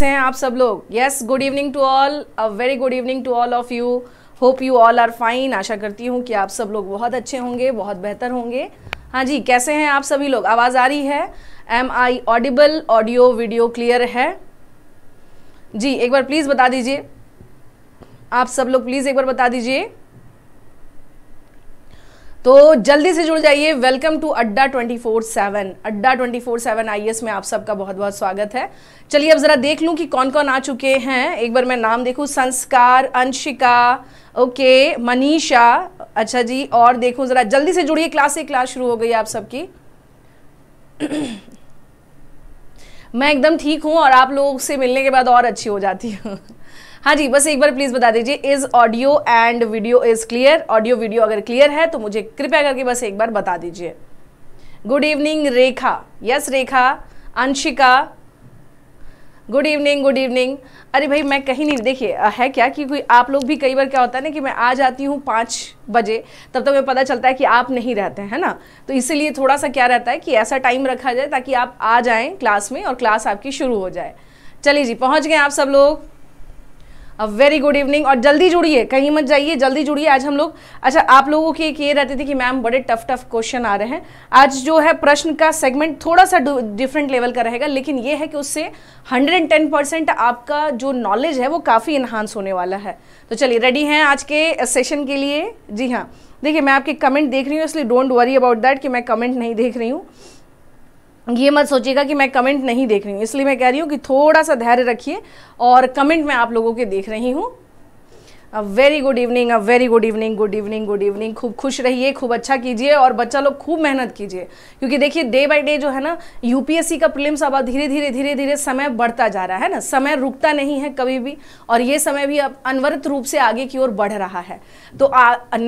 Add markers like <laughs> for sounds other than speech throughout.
कैसे हैं आप सब लोग yes good evening to all a very good evening to all of you hope you all are fine आशा करती हूँ कि आप सब लोग बहुत अच्छे होंगे बहुत बेहतर होंगे हाँ जी कैसे हैं आप सभी लोग आवाज़ आ रही है am I audible audio video clear है जी एक बार प्लीज़ बता दीजिए आप सब लोग प्लीज़ एक बार बता दीजिए तो जल्दी से जुड़ जाइए वेलकम टू अड्डा 24/7 अड्डा 24/7 आईएएस e में आप सबका बहुत बहुत स्वागत है चलिए अब ज़रा देख लूँ कि कौन कौन आ चुके हैं एक बार मैं नाम देखू संस्कार अंशिका ओके मनीषा अच्छा जी और देखूँ ज़रा जल्दी से जुड़िए क्लास से क्लास शुरू हो गई आप सबकी <clears throat> मैं एकदम ठीक हूं और आप लोगों से मिलने के बाद और अच्छी हो जाती हूँ हाँ जी बस एक बार प्लीज़ बता दीजिए is audio and video is clear audio video अगर क्लियर है तो मुझे कृपया करके बस एक बार बता दीजिए good evening Rekha yes Rekha Anshika good evening good evening अरे भाई मैं कहीं नहीं देखिए है क्या कि कोई आप लोग भी कई बार क्या होता है ना कि मैं आ जाती हूँ पाँच बजे तब तक तो मैं पता चलता है कि आप नहीं रहते हैं ना तो इसीलिए थोड़ा सा क्या रहता है कि ऐसा टाइम रखा जाए ताकि आप आ जाएँ क्लास में और क्लास आपकी शुरू हो जाए चलिए जी पहुँच गए आप सब लोग अ वेरी गुड इवनिंग और जल्दी जुड़िए कहीं मत जाइए जल्दी जुड़िए आज हम लोग अच्छा आप लोगों की एक ये रहती थी कि मैम बड़े टफ टफ क्वेश्चन आ रहे हैं आज जो है प्रश्न का सेगमेंट थोड़ा सा डिफरेंट लेवल का रहेगा लेकिन ये है कि उससे 110 परसेंट आपका जो नॉलेज है वो काफ़ी इन्हांस होने वाला है तो चलिए रेडी हैं आज के सेशन के लिए जी हाँ देखिए मैं आपके कमेंट देख रही हूँ इसलिए डोंट वरी अबाउट दैट कि मैं कमेंट नहीं देख रही हूँ ये मत सोचिएगा कि मैं कमेंट नहीं देख रही हूँ इसलिए मैं कह रही हूँ कि थोड़ा सा धैर्य रखिए और कमेंट मैं आप लोगों के देख रही हूँ a very good evening a very good evening good evening good evening खूब खुश रहिए खूब अच्छा कीजिए और बच्चा लोग खूब मेहनत कीजिए क्योंकि देखिए डे बाय डे जो है ना यूपीएससी का प्रिलिम्स अब धीरे धीरे धीरे धीरे समय बढ़ता जा रहा है ना समय रुकता नहीं है कभी भी और ये समय भी अब अनवरत रूप से आगे की ओर बढ़ रहा है तो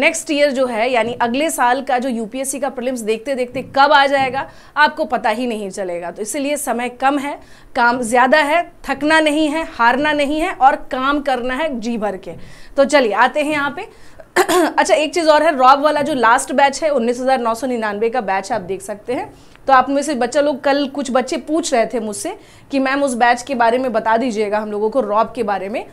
नेक्स्ट ईयर जो है यानी अगले साल का जो यूपीएससी का प्रिलिम्स देखते देखते कब आ जाएगा आपको पता ही नहीं चलेगा तो इसलिए समय कम है काम ज़्यादा है थकना नहीं है हारना नहीं है और काम करना है जी भर के तो चलिए आते हैं यहाँ पे <clears throat> अच्छा एक चीज़ और है रॉब वाला जो लास्ट बैच है उन्नीस का बैच आप देख सकते हैं तो आप में से बच्चा लोग कल कुछ बच्चे पूछ रहे थे मुझसे कि मैम उस बैच के बारे में बता दीजिएगा हम लोगों को रॉब के बारे में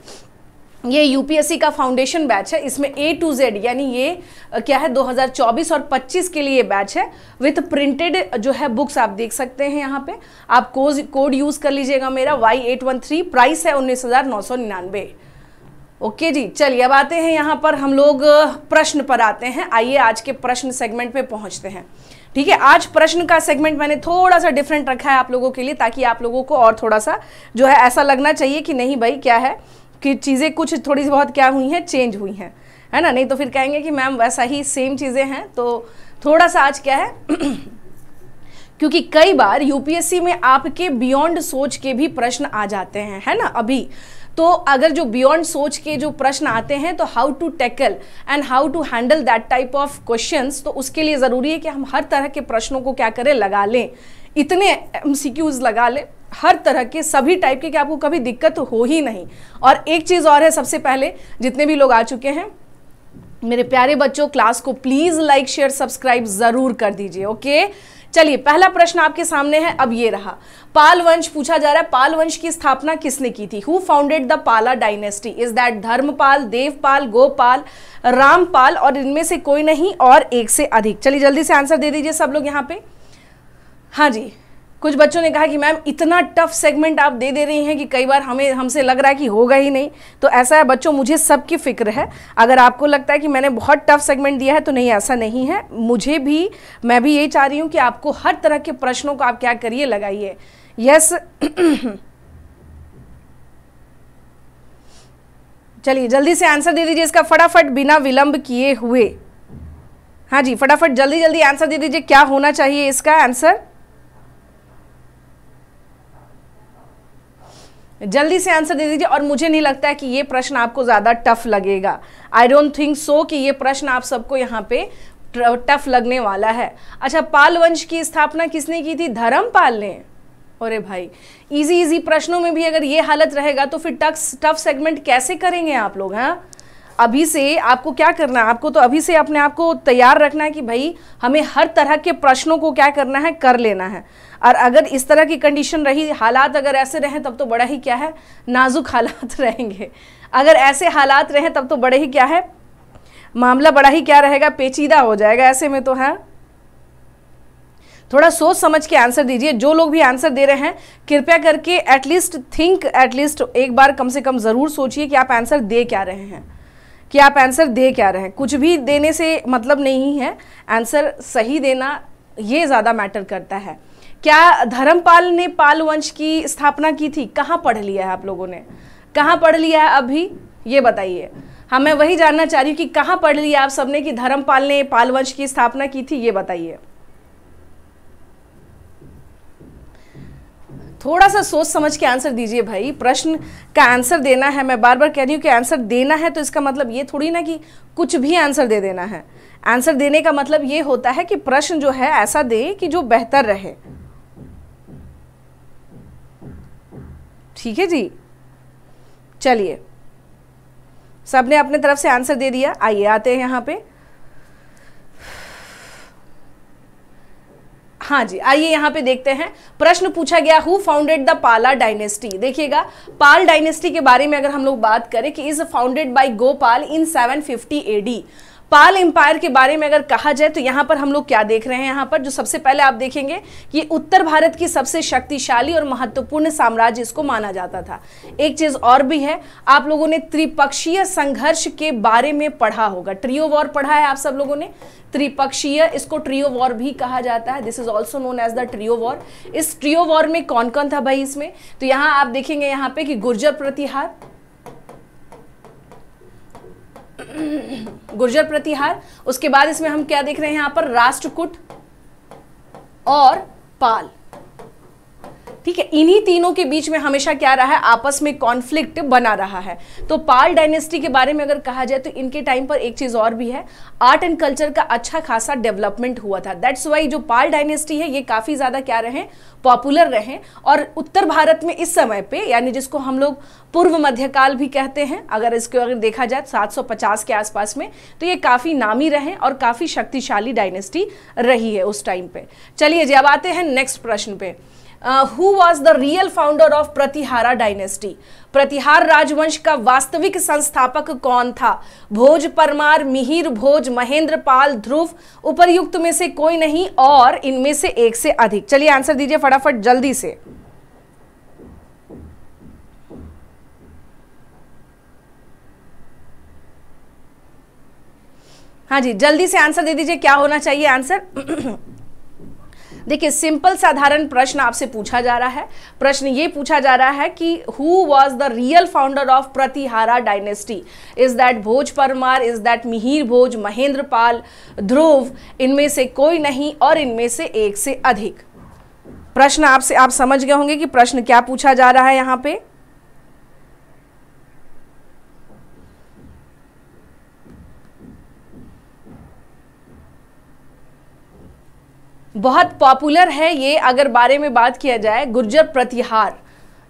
ये यूपीएससी का फाउंडेशन बैच है इसमें ए टू जेड यानी ये क्या है 2024 और 25 के लिए बैच है विथ प्रिंटेड जो है बुक्स आप देख सकते हैं यहाँ पे आप कोड यूज़ कर लीजिएगा मेरा Y eight one three price है उन्नीस हज़ार नौ सौ निन्यानवे ओके जी चलिए अब आते हैं यहाँ पर हम लोग प्रश्न पर आते हैं आइए आज के प्रश्न सेगमेंट पे पहुँचते हैं ठीक है आज प्रश्न का सेगमेंट मैंने थोड़ा सा डिफरेंट रखा है आप लोगों के लिए ताकि आप लोगों को और थोड़ा सा जो है ऐसा लगना चाहिए कि नहीं भाई क्या है कि चीज़ें कुछ थोड़ी सी बहुत क्या हुई हैं चेंज हुई हैं है ना नहीं तो फिर कहेंगे कि मैम वैसा ही सेम चीज़ें हैं तो थोड़ा सा आज क्या है <clears throat> क्योंकि कई बार यूपीएससी में आपके बियॉन्ड सोच के भी प्रश्न आ जाते हैं है ना अभी तो अगर जो बियॉन्ड सोच के जो प्रश्न आते हैं तो how to tackle and how to handle that type of question तो उसके लिए ज़रूरी है कि हम हर तरह के प्रश्नों को क्या करें लगा लें इतने एम लगा लें हर तरह के सभी टाइप के कि आपको कभी दिक्कत हो ही नहीं और एक चीज़ और है सबसे पहले जितने भी लोग आ चुके हैं मेरे प्यारे बच्चों क्लास को प्लीज़ लाइक शेयर सब्सक्राइब ज़रूर कर दीजिए ओके चलिए पहला प्रश्न आपके सामने है अब ये रहा पाल वंश पूछा जा रहा है पाल वंश की स्थापना किसने की थी who founded the Pala dynasty is that Dharmapala Devapala Gopala Ramapala और इनमें से कोई नहीं और एक से अधिक चलिए जल्दी से आंसर दे दीजिए सब लोग यहाँ पे हाँ जी कुछ बच्चों ने कहा कि मैम इतना टफ सेगमेंट आप दे दे रही हैं कि कई बार हमें हमसे लग रहा है कि होगा ही नहीं तो ऐसा है बच्चों मुझे सबकी फिक्र है अगर आपको लगता है कि मैंने बहुत टफ सेगमेंट दिया है तो नहीं ऐसा नहीं है मुझे भी मैं भी यही चाह रही हूं कि आपको हर तरह के प्रश्नों को आप क्या करिए लगाइए यस <coughs> चलिए जल्दी से आंसर दे दीजिए इसका फटाफट बिना विलंब किए हुए हाँ जी फटाफट जल्दी जल्दी आंसर दे दीजिए क्या होना चाहिए इसका आंसर जल्दी से आंसर दे दीजिए और मुझे नहीं लगता है कि ये प्रश्न आपको ज़्यादा टफ लगेगा आई डोंट थिंक सो कि ये प्रश्न आप सबको यहाँ पे टफ लगने वाला है अच्छा पाल वंश की स्थापना किसने की थी धर्मपाल ने अरे भाई इजी इजी प्रश्नों में भी अगर ये हालत रहेगा तो फिर टफ टफ सेगमेंट कैसे करेंगे आप लोग हाँ अभी से आपको क्या करना है आपको तो अभी से अपने आप को तैयार रखना है कि भाई हमें हर तरह के प्रश्नों को क्या करना है कर लेना है और अगर इस तरह की कंडीशन रही हालात अगर ऐसे रहें तब तो बड़ा ही क्या है नाजुक <laughs> हालात रहेंगे अगर ऐसे हालात रहें तब तो बड़े ही क्या है मामला बड़ा ही क्या रहेगा पेचीदा हो जाएगा ऐसे में तो है थोड़ा सोच समझ के आंसर दीजिए जो लोग भी आंसर दे रहे हैं कृपया करके एटलीस्ट थिंक एटलीस्ट एक बार कम से कम ज़रूर सोचिए कि आप आंसर दे क्या रहे हैं कि आप आंसर दे क्या रहे हैं कुछ भी देने से मतलब नहीं है आंसर सही देना ये ज़्यादा मैटर करता है क्या धर्मपाल ने पाल वंश की स्थापना की थी कहाँ पढ़ लिया है आप लोगों ने कहाँ पढ़ लिया है अभी ये बताइए हाँ मैं वही जानना चाह रही हूँ कि कहाँ पढ़ लिया आप सबने कि धर्मपाल ने पाल वंश की स्थापना की थी ये बताइए थोड़ा सा सोच समझ के आंसर दीजिए भाई प्रश्न का आंसर देना है मैं बार बार कह रही हूँ कि आंसर देना है तो इसका मतलब ये थोड़ी ना कि कुछ भी आंसर दे देना है आंसर देने का मतलब ये होता है कि प्रश्न जो है ऐसा दे कि जो बेहतर रहे ठीक है जी चलिए सबने अपने तरफ से आंसर दे दिया आइए आते हैं यहां पर हाँ जी आइए यहाँ पे देखते हैं प्रश्न पूछा गया who founded the Pala dynasty देखिएगा पाल डायनेस्टी के बारे में अगर हम लोग बात करें कि is founded by Gopala in 750 AD Pala empire के बारे में अगर कहा जाए तो यहाँ पर हम लोग क्या देख रहे हैं यहाँ पर जो सबसे पहले आप देखेंगे कि उत्तर भारत की सबसे शक्तिशाली और महत्वपूर्ण साम्राज्य इसको माना जाता था एक चीज़ और भी है आप लोगों ने त्रिपक्षीय संघर्ष के बारे में पढ़ा होगा ट्रियो वॉर पढ़ा है आप सब लोगों ने त्रिपक्षीय इसको ट्रियो वॉर भी कहा जाता है this is also known as the trio war इस ट्रियो वॉर में कौन कौन था भाई इसमें तो यहाँ आप देखेंगे यहाँ पे कि गुर्जर प्रतिहार गुर्जर प्रतिहार उसके बाद इसमें हम क्या देख रहे हैं यहां पर राष्ट्रकूट और पाल ठीक है इन्हीं तीनों के बीच में हमेशा क्या रहा है आपस में कॉन्फ्लिक्ट बना रहा है तो पाल डायनेस्टी के बारे में अगर कहा जाए तो इनके टाइम पर एक चीज और भी है आर्ट एंड कल्चर का अच्छा खासा डेवलपमेंट हुआ था दैट्स वाई जो पाल डायनेस्टी है ये काफी ज्यादा क्या रहे पॉपुलर रहे और उत्तर भारत में इस समय पे यानी जिसको हम लोग पूर्व मध्यकाल भी कहते हैं अगर इसको अगर देखा जाए 750 तो के आसपास में तो ये काफ़ी नामी रहे और काफ़ी शक्तिशाली डायनेस्टी रही है उस टाइम पे चलिए जी अब आते हैं नेक्स्ट प्रश्न पे who was the real founder of Pratihara dynasty Pratihara राजवंश का वास्तविक संस्थापक कौन था भोज परमार मिहिर भोज महेंद्र पाल ध्रुव उपरयुक्त में से कोई नहीं और इनमें से एक से अधिक चलिए आंसर दीजिए फटाफट जल्दी से हाँ जी जल्दी से आंसर दे दीजिए क्या होना चाहिए आंसर देखिए सिंपल साधारण प्रश्न आपसे पूछा जा रहा है प्रश्न ये पूछा जा रहा है कि who was the real founder of Pratihara dynasty is that Bhoj Parmar is that Mihir Bhoj Mahendra Pal Dhruv इनमें से कोई नहीं और इनमें से एक से अधिक प्रश्न आपसे आप समझ गए होंगे कि प्रश्न क्या पूछा जा रहा है यहाँ पे बहुत पॉपुलर है ये अगर बारे में बात किया जाए गुर्जर प्रतिहार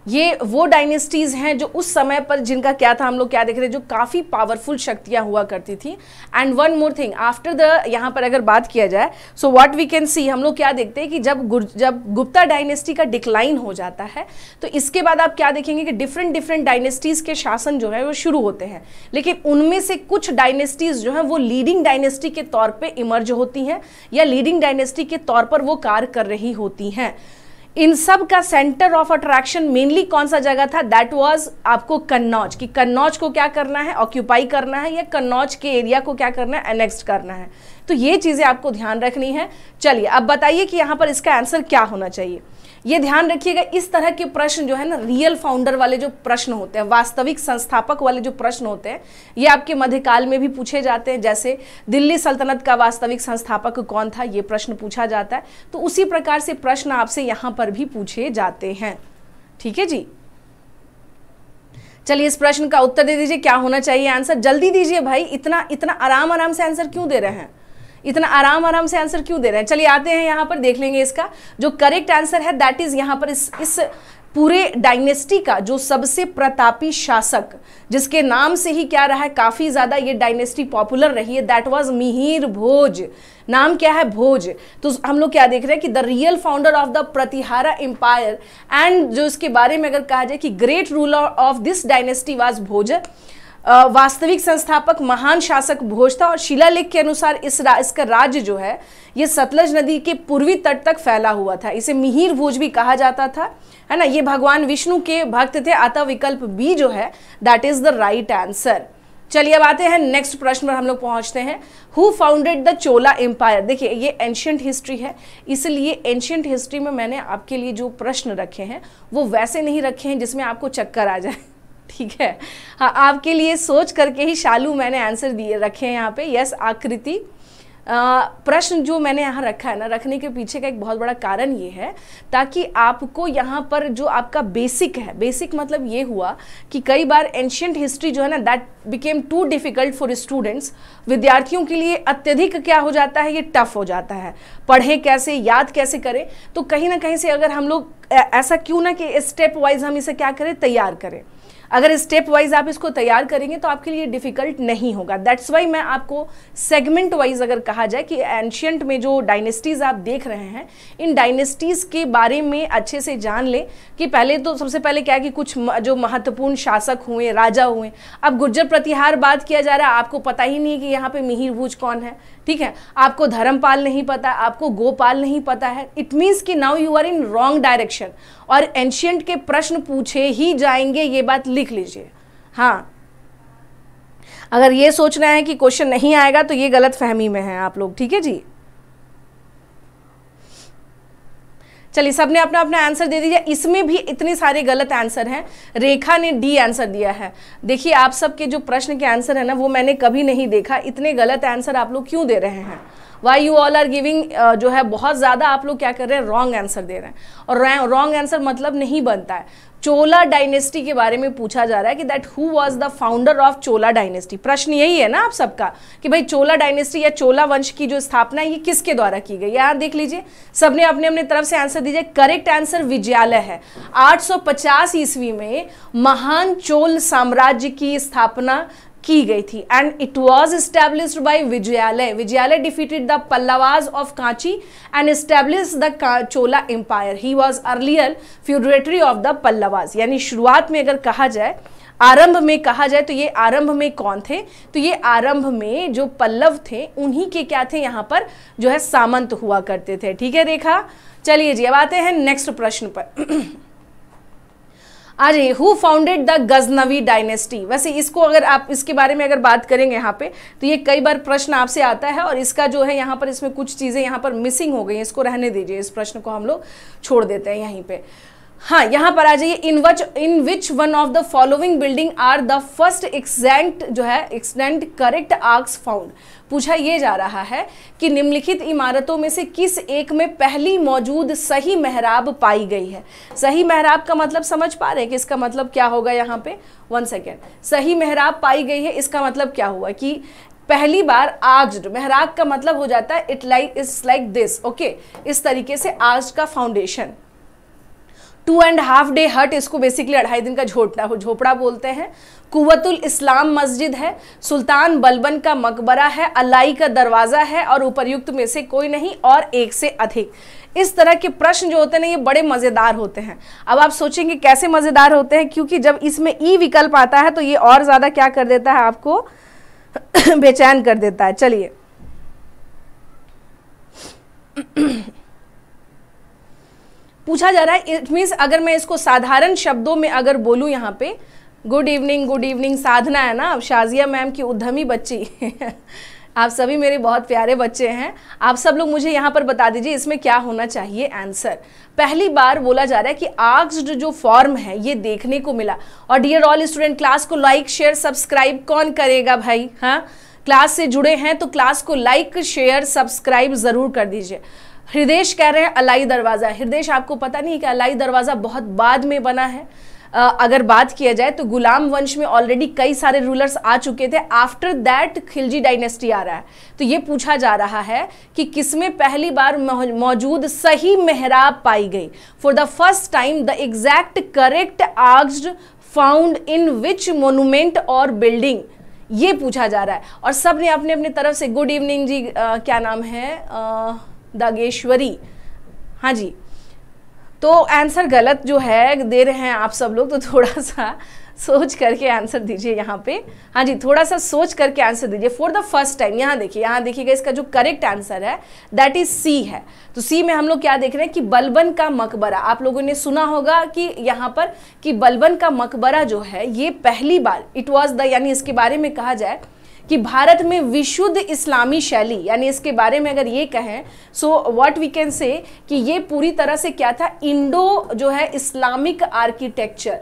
ये वो डायनेस्टीज़ हैं जो उस समय पर जिनका क्या था हम लोग क्या देख रहे थे जो काफ़ी पावरफुल शक्तियाँ हुआ करती थी and one more thing after the यहाँ पर अगर बात किया जाए so what we can see हम लोग क्या देखते हैं कि जब जब गुप्ता डायनेस्टी का डिक्लाइन हो जाता है तो इसके बाद आप क्या देखेंगे कि डिफरेंट डिफरेंट डायनेस्टीज़ के शासन जो है वो शुरू होते हैं लेकिन उनमें से कुछ डायनेस्टीज़ जो हैं वो लीडिंग डायनेस्टी के तौर पर इमर्ज होती हैं या लीडिंग डायनेस्टी के तौर पर वो कार्य कर रही होती हैं इन सब का सेंटर ऑफ अट्रैक्शन मेनली कौन सा जगह था दैट वाज आपको कन्नौज कि कन्नौज को क्या करना है ऑक्यूपाई करना है या कन्नौज के एरिया को क्या करना है एनेक्स्ट करना है तो ये चीज़ें आपको ध्यान रखनी है चलिए अब बताइए कि यहां पर इसका आंसर क्या होना चाहिए ये ध्यान रखिएगा इस तरह के प्रश्न जो है ना रियल फाउंडर वाले जो प्रश्न होते हैं वास्तविक संस्थापक वाले जो प्रश्न होते हैं ये आपके मध्यकाल में भी पूछे जाते हैं जैसे दिल्ली सल्तनत का वास्तविक संस्थापक कौन था ये प्रश्न पूछा जाता है तो उसी प्रकार से प्रश्न आपसे यहां पर भी पूछे जाते हैं ठीक है जी चलिए इस प्रश्न का उत्तर दे दीजिए क्या होना चाहिए आंसर जल्दी दीजिए भाई इतना इतना आराम आराम से आंसर क्यों दे रहे हैं इतना आराम आराम से आंसर क्यों दे रहे हैं चलिए आते हैं यहाँ पर देख लेंगे इसका जो करेक्ट आंसर है दैट इज यहाँ पर इस इस पूरे डायनेस्टी का जो सबसे प्रतापी शासक जिसके नाम से ही क्या रहा है काफ़ी ज़्यादा ये डायनेस्टी पॉपुलर रही है दैट वाज मिहिर भोज नाम क्या है भोज तो हम लोग क्या देख रहे हैं कि the real founder of the Pratihara empire and जो इसके बारे में अगर कहा जाए कि great ruler of this dynasty was Bhoj वास्तविक संस्थापक महान शासक भोज था और शिलालेख के अनुसार इस रा, इसका राज्य जो है ये सतलज नदी के पूर्वी तट तक फैला हुआ था इसे मिहिर भोज भी कहा जाता था है ना ये भगवान विष्णु के भक्त थे अतः विकल्प बी जो है that is the right answer चलिए अब आते हैं नेक्स्ट प्रश्न पर हम लोग पहुंचते हैं who founded the Chola empire देखिए ये एंशियंट हिस्ट्री है इसलिए एंशियंट हिस्ट्री में मैंने आपके लिए जो प्रश्न रखे हैं वो वैसे नहीं रखे हैं जिसमें आपको चक्कर आ जाए ठीक है हाँ आपके लिए सोच करके ही शालू मैंने आंसर दिए रखे हैं यहाँ पे यस आकृति प्रश्न जो मैंने यहाँ रखा है ना रखने के पीछे का एक बहुत बड़ा कारण ये है ताकि आपको यहाँ पर जो आपका बेसिक है बेसिक मतलब ये हुआ कि कई बार एंशियंट हिस्ट्री जो है ना that became too difficult for students विद्यार्थियों के लिए अत्यधिक क्या हो जाता है ये टफ हो जाता है पढ़े कैसे याद कैसे करें तो कहीं ना कहीं से अगर हम लोग ऐसा क्यों ना कि स्टेप वाइज हम इसे क्या करें तैयार करें अगर स्टेप वाइज आप इसको तैयार करेंगे तो आपके लिए डिफिकल्ट नहीं होगा दैट्स वाई मैं आपको सेगमेंट वाइज अगर कहा जाए कि एंशियंट में जो डायनेस्टीज़ आप देख रहे हैं इन डायनेस्टीज़ के बारे में अच्छे से जान लें कि पहले तो सबसे पहले क्या है कि कुछ जो महत्वपूर्ण शासक हुए राजा हुए अब गुर्जर प्रतिहार बात किया जा रहा है आपको पता ही नहीं कि यहाँ पे मिहिर भूज कौन है ठीक है आपको धर्मपाल नहीं पता आपको गोपाल नहीं पता है इट मीन्स कि now you are in wrong direction और एंशियंट के प्रश्न पूछे ही जाएंगे ये बात लिख लीजिए हाँ अगर ये सोचना है कि क्वेश्चन नहीं आएगा तो ये गलत फहमी में है आप लोग ठीक है जी चलिए सबने अपना अपना आंसर दे दिया इसमें भी इतने सारे गलत आंसर हैं रेखा ने डी आंसर दिया है देखिए आप सबके जो प्रश्न के आंसर है ना वो मैंने कभी नहीं देखा इतने गलत आंसर आप लोग क्यों दे रहे हैं why you all are giving जो है बहुत ज़्यादा आप लोग क्या कर रहे हैं रॉन्ग आंसर दे रहे हैं और रॉन्ग आंसर मतलब नहीं बनता है चोला डायनेस्टी के बारे में पूछा जा रहा है कि that who was the founder of Chola dynasty प्रश्न यही है ना आप सबका कि भाई चोला डायनेस्टी या चोला वंश की जो स्थापना है ये किसके द्वारा की गई यहां देख लीजिए सबने अपने अपने तरफ से आंसर दीजिए करेक्ट आंसर विजयालय है 850 ईस्वी में महान चोल साम्राज्य की स्थापना की गई थी and it was establish by Vijayalaya Vijayalaya defeated the Pallavas of Kanchi and establish the Chola empire he was earlier feudatory of the Pallavas यानी शुरुआत में अगर कहा जाए आरंभ में कहा जाए तो ये आरंभ में कौन थे तो ये आरंभ में जो पल्लव थे उन्हीं के क्या थे यहाँ पर जो है सामंत हुआ करते थे ठीक है रेखा चलिए जी अब आते हैं नेक्स्ट प्रश्न पर <clears throat> अरे who founded the Ghaznavi dynasty वैसे इसको अगर आप इसके बारे में अगर बात करेंगे यहाँ पे तो ये कई बार प्रश्न आपसे आता है और इसका जो है यहाँ पर इसमें कुछ चीज़ें यहाँ पर मिसिंग हो गई हैं इसको रहने दीजिए इस प्रश्न को हम लोग छोड़ देते हैं यहीं पर हाँ यहाँ पर आ जाइए in which in which one of the following building are the first exact जो है एक्सटेंट करेक्ट आर्क्स फाउंड पूछा ये जा रहा है कि निम्नलिखित इमारतों में से किस एक में पहली मौजूद सही मेहराब पाई गई है सही मेहराब का मतलब समझ पा रहे हैं कि इसका मतलब क्या होगा यहाँ पे वन सेकेंड सही मेहराब पाई गई है इसका मतलब क्या हुआ कि पहली बार आज मेहराब का मतलब हो जाता है it like it's like this okay इस तरीके से आर्ज का foundation two and half day hut इसको बेसिकली अढ़ाई दिन का झोपड़ा झोपड़ा बोलते हैं कुवतुल इस्लाम मस्जिद है सुल्तान बलबन का मकबरा है अलाई का दरवाज़ा है और उपरयुक्त में से कोई नहीं और एक से अधिक इस तरह के प्रश्न जो होते हैं ना ये बड़े मज़ेदार होते हैं अब आप सोचेंगे कैसे मज़ेदार होते हैं क्योंकि जब इसमें ई विकल्प आता है तो ये और ज़्यादा क्या कर देता है आपको <coughs> बेचैन कर देता है चलिए पूछा जा रहा है इट मीन्स अगर मैं इसको साधारण शब्दों में अगर बोलूँ यहाँ पे good evening good evening Sadhana है ना शाजिया मैम की उद्यमी बच्ची <laughs> आप सभी मेरे बहुत प्यारे बच्चे हैं आप सब लोग मुझे यहाँ पर बता दीजिए इसमें क्या होना चाहिए आंसर पहली बार बोला जा रहा है कि आग जो फॉर्म है ये देखने को मिला और डियर ऑल स्टूडेंट क्लास को लाइक शेयर सब्सक्राइब कौन करेगा भाई हाँ क्लास से जुड़े हैं तो क्लास को लाइक शेयर सब्सक्राइब ज़रूर कर दीजिए हृदय कह रहे हैं अलाई दरवाज़ा हृदय आपको पता नहीं कि अलाई दरवाज़ा बहुत बाद में बना है अगर बात किया जाए तो गुलाम वंश में ऑलरेडी कई सारे रूलर्स आ चुके थे आफ्टर दैट खिलजी डायनेस्टी आ रहा है तो ये पूछा जा रहा है कि किसमें पहली बार मौजूद सही मेहराब पाई गई for the first time the exact correct arches found in which monument और बिल्डिंग ये पूछा जा रहा है और सब ने अपने अपने तरफ से गुड इवनिंग जी आ, क्या नाम है आ, दागेश्वरी हाँ जी तो आंसर गलत जो है दे रहे हैं आप सब लोग तो थोड़ा सा सोच करके आंसर दीजिए यहाँ पे हाँ जी थोड़ा सा सोच करके आंसर दीजिए फॉर द फर्स्ट टाइम यहाँ देखिए यहाँ देखिएगा इसका जो करेक्ट आंसर है दैट इज सी है तो सी में हम लोग क्या देख रहे हैं कि बलबन का मकबरा आप लोगों ने सुना होगा कि यहाँ पर कि बलबन का मकबरा जो है ये पहली बार इट वॉज द यानी इसके बारे में कहा जाए कि भारत में विशुद्ध इस्लामी शैली यानी इसके बारे में अगर ये कहें सो व्हाट वी कैन से कि ये पूरी तरह से क्या था इंडो जो है Islamic architecture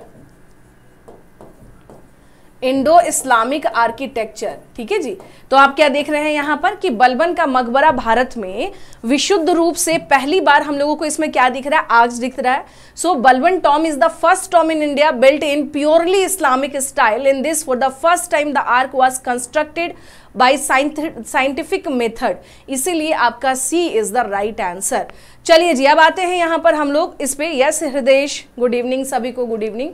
Indo Islamic architecture ठीक है जी तो आप क्या देख रहे हैं यहाँ पर कि बलबन का मकबरा भारत में विशुद्ध रूप से पहली बार हम लोगों को इसमें क्या दिख रहा है आज दिख रहा है so Balban tomb is the first tomb in India built in purely Islamic style in this for the first time the arch was constructed by scientific method इसीलिए आपका C is the right answer चलिए जी अब आते हैं यहाँ पर हम लोग इस पे यस हृदय गुड इवनिंग सभी को good evening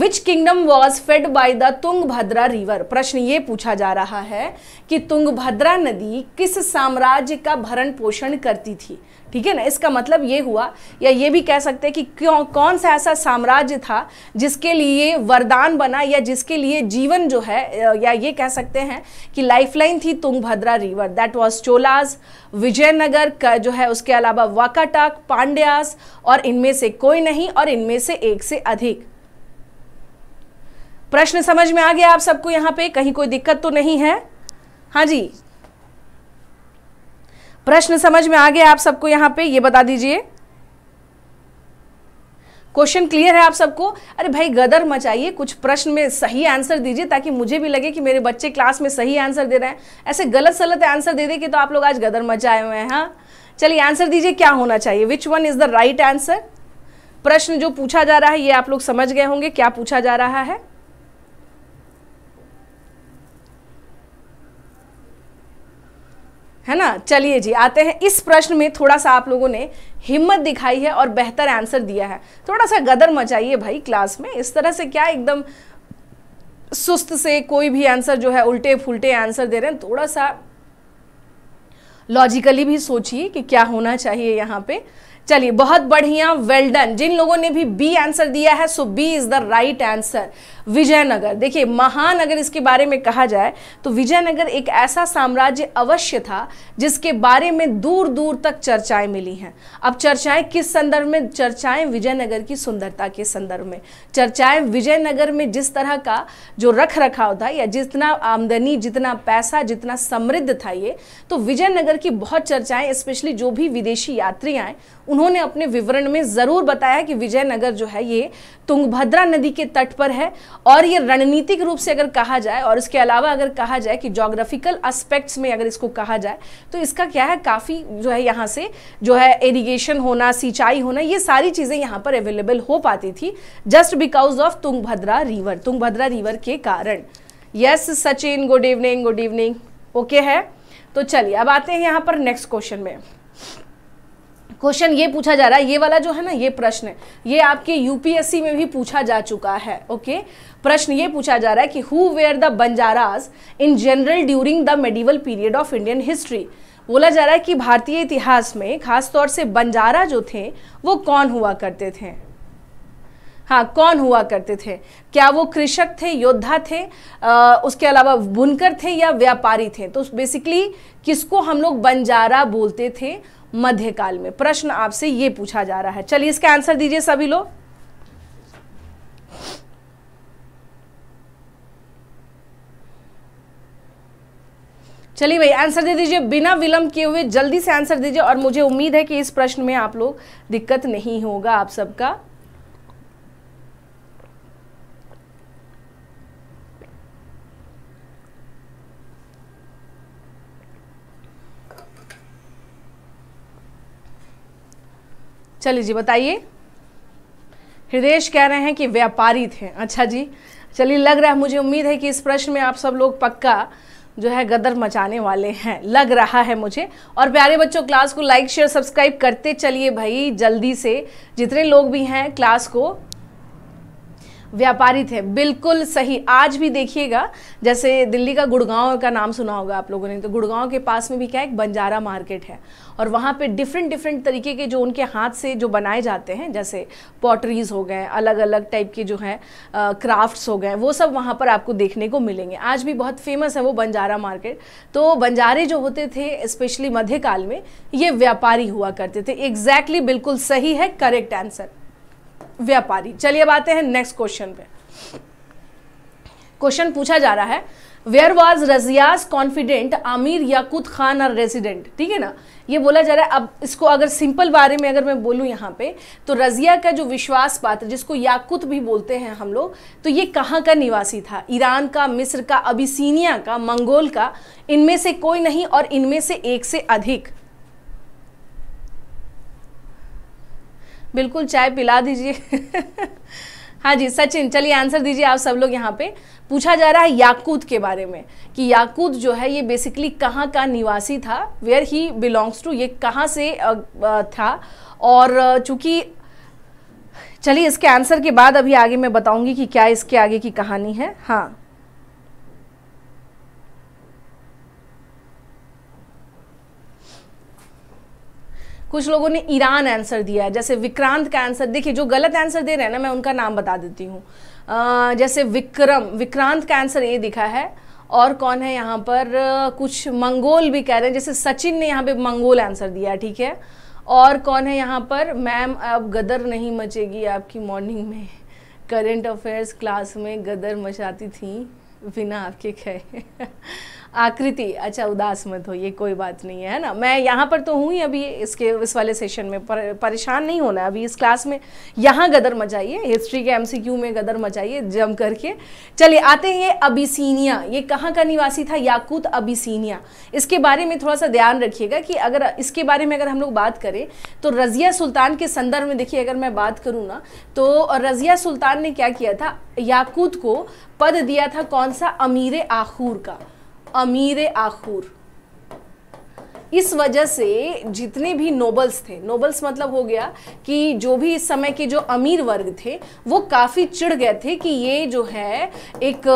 which kingdom was fed by the Tungabhadra river प्रश्न ये पूछा जा रहा है कि तुंग भद्रा नदी किस साम्राज्य का भरण पोषण करती थी ठीक है ना इसका मतलब ये हुआ या ये भी कह सकते हैं कि क्यों कौन सा ऐसा साम्राज्य था जिसके लिए वरदान बना या जिसके लिए जीवन जो है या ये कह सकते हैं कि लाइफलाइन थी Tungabhadra river that was Cholas Vijayanagara का जो है उसके अलावा वाकाटाक पांड्यास और इनमें से कोई नहीं और इनमें से एक से अधिक प्रश्न समझ में आ गया आप सबको यहाँ पे कहीं कोई दिक्कत तो नहीं है हाँ जी प्रश्न समझ में आ गया आप सबको यहाँ पे ये बता दीजिए क्वेश्चन क्लियर है आप सबको अरे भाई गदर मचाइए कुछ प्रश्न में सही आंसर दीजिए ताकि मुझे भी लगे कि मेरे बच्चे क्लास में सही आंसर दे रहे हैं ऐसे गलत सलत आंसर दे दे कि तो आप लोग आज गदर मचाए हुए हैं हाँ चलिए आंसर दीजिए क्या होना चाहिए which one is the right answer प्रश्न जो पूछा जा रहा है ये आप लोग समझ गए होंगे क्या पूछा जा रहा है है ना चलिए जी आते हैं इस प्रश्न में थोड़ा सा आप लोगों ने हिम्मत दिखाई है और बेहतर आंसर दिया है थोड़ा सा गदर मचाइए भाई क्लास में इस तरह से क्या एकदम सुस्त से कोई भी आंसर जो है उल्टे फुलटे आंसर दे रहे हैं थोड़ा सा लॉजिकली भी सोचिए कि क्या होना चाहिए यहाँ पे चलिए बहुत बढ़िया वेल डन जिन लोगों ने भी बी आंसर दिया है so B is the right answer Vijayanagara देखिए महानगर इसके बारे में कहा जाए तो विजयनगर एक ऐसा साम्राज्य अवश्य था जिसके बारे में दूर दूर तक चर्चाएं मिली हैं अब चर्चाएं किस संदर्भ में चर्चाएं विजयनगर की सुंदरता के संदर्भ में चर्चाएं विजयनगर में जिस तरह का जो रख रखाव था या जितना आमदनी जितना पैसा जितना समृद्ध था ये तो विजयनगर की बहुत चर्चाएं स्पेशली जो भी विदेशी यात्री आए उन्होंने अपने विवरण में ज़रूर बताया कि विजयनगर जो है ये तुंगभद्रा नदी के तट पर है और ये रणनीतिक रूप से अगर कहा जाए और इसके अलावा अगर कहा जाए कि जोग्राफिकल एस्पेक्ट्स में अगर इसको कहा जाए तो इसका क्या है काफ़ी जो है यहाँ से जो है इरीगेशन होना सिंचाई होना ये सारी चीज़ें यहाँ पर अवेलेबल हो पाती थी just because of Tungabhadra river Tungabhadra river के कारण yes Sachin good evening good evening okay है तो चलिए अब आते हैं यहाँ पर नेक्स्ट क्वेश्चन में क्वेश्चन ये पूछा जा रहा है ये वाला जो है ना ये प्रश्न ये आपके यूपीएससी में भी पूछा जा चुका है ओके प्रश्न ये पूछा जा रहा है कि who were the Banjaras in general during the medieval period of Indian history बोला जा रहा है कि भारतीय इतिहास में खासतौर से बंजारा जो थे वो कौन हुआ करते थे हाँ कौन हुआ करते थे क्या वो कृषक थे योद्धा थे आ, उसके अलावा बुनकर थे या व्यापारी थे तो बेसिकली किसको हम लोग बंजारा बोलते थे मध्यकाल में प्रश्न आपसे ये पूछा जा रहा है चलिए इसका आंसर दीजिए सभी लोग चलिए भाई आंसर दे दीजिए बिना विलंब किए हुए जल्दी से आंसर दीजिए और मुझे उम्मीद है कि इस प्रश्न में आप लोग दिक्कत नहीं होगा आप सबका चलिए जी बताइए हृदय कह रहे हैं कि व्यापारी थे अच्छा जी चलिए लग रहा है मुझे उम्मीद है कि इस प्रश्न में आप सब लोग पक्का जो है गदर मचाने वाले हैं लग रहा है मुझे और प्यारे बच्चों क्लास को लाइक शेयर सब्सक्राइब करते चलिए भाई जल्दी से जितने लोग भी हैं क्लास को व्यापारी थे बिल्कुल सही आज भी देखिएगा जैसे दिल्ली का गुड़गांव का नाम सुना होगा आप लोगों ने तो गुड़गांव के पास में भी क्या एक बंजारा मार्केट है और वहाँ पे डिफरेंट डिफरेंट तरीके के जो उनके हाथ से जो बनाए जाते हैं जैसे पॉटरीज हो गए अलग अलग टाइप के जो हैं क्राफ्ट्स हो गए वो सब वहाँ पर आपको देखने को मिलेंगे आज भी बहुत फेमस है वो बंजारा मार्केट तो बंजारे जो होते थे स्पेशली मध्यकाल में ये व्यापारी हुआ करते थे एग्जैक्टली exactly बिल्कुल सही है करेक्ट आंसर व्यापारी चलिए अब आते हैं नेक्स्ट क्वेश्चन पे क्वेश्चन पूछा जा रहा है where was Razia's confidant Amir Yakut Khan are resident ठीक है ना ये बोला जा रहा है अब इसको अगर सिंपल बारे में अगर मैं बोलूँ यहाँ पे तो रजिया का जो विश्वास पात्र जिसको याकूत भी बोलते हैं हम लोग तो ये कहाँ का निवासी था ईरान का मिस्र का अबिसीनिया का मंगोल का इनमें से कोई नहीं और इनमें से एक से अधिक बिल्कुल चाय पिला दीजिए हाँ जी सचिन चलिए आंसर दीजिए आप सब लोग यहाँ पे पूछा जा रहा है याकूत के बारे में कि याकूत जो है ये बेसिकली कहाँ का निवासी था वेयर ही बिलोंग्स टू ये कहाँ से था और चूँकि चलिए इसके आंसर के बाद अभी आगे मैं बताऊंगी कि क्या इसके आगे की कहानी है हाँ कुछ लोगों ने ईरान आंसर दिया है जैसे विक्रांत का आंसर देखिए जो गलत आंसर दे रहे हैं ना मैं उनका नाम बता देती हूँ जैसे विक्रम विक्रांत का आंसर ये दिखा है और कौन है यहाँ पर कुछ मंगोल भी कह रहे हैं जैसे सचिन ने यहाँ पे मंगोल आंसर दिया ठीक है और कौन है यहाँ पर मैम अब गदर नहीं मचेगी आपकी मॉर्निंग में करेंट अफेयर्स क्लास में गदर मचाती थी बिना आपके कहे आकृति अच्छा उदास मत हो ये कोई बात नहीं है ना मैं यहाँ पर तो हूँ ही अभी इसके इस वाले सेशन में पर, परेशान नहीं होना अभी इस क्लास में यहाँ गदर मचाइए हिस्ट्री के एमसीक्यू में गदर मचाइए जम करके चलिए आते हैं ये अबिसीनिया ये कहाँ का निवासी था याकूत अबिसीनिया इसके बारे में थोड़ा सा ध्यान रखिएगा कि अगर इसके बारे में अगर हम लोग बात करें तो रज़िया सुल्तान के संदर्भ में देखिए अगर मैं बात करूँ ना तो रज़िया सुल्तान ने क्या किया था याकूत को पद दिया था कौन सा अमीर आखूर का अमीर आखूर इस वजह से जितने भी नोबल्स थे नोबल्स मतलब हो गया कि जो भी इस समय के जो अमीर वर्ग थे वो काफ़ी चिढ़ गए थे कि ये जो है एक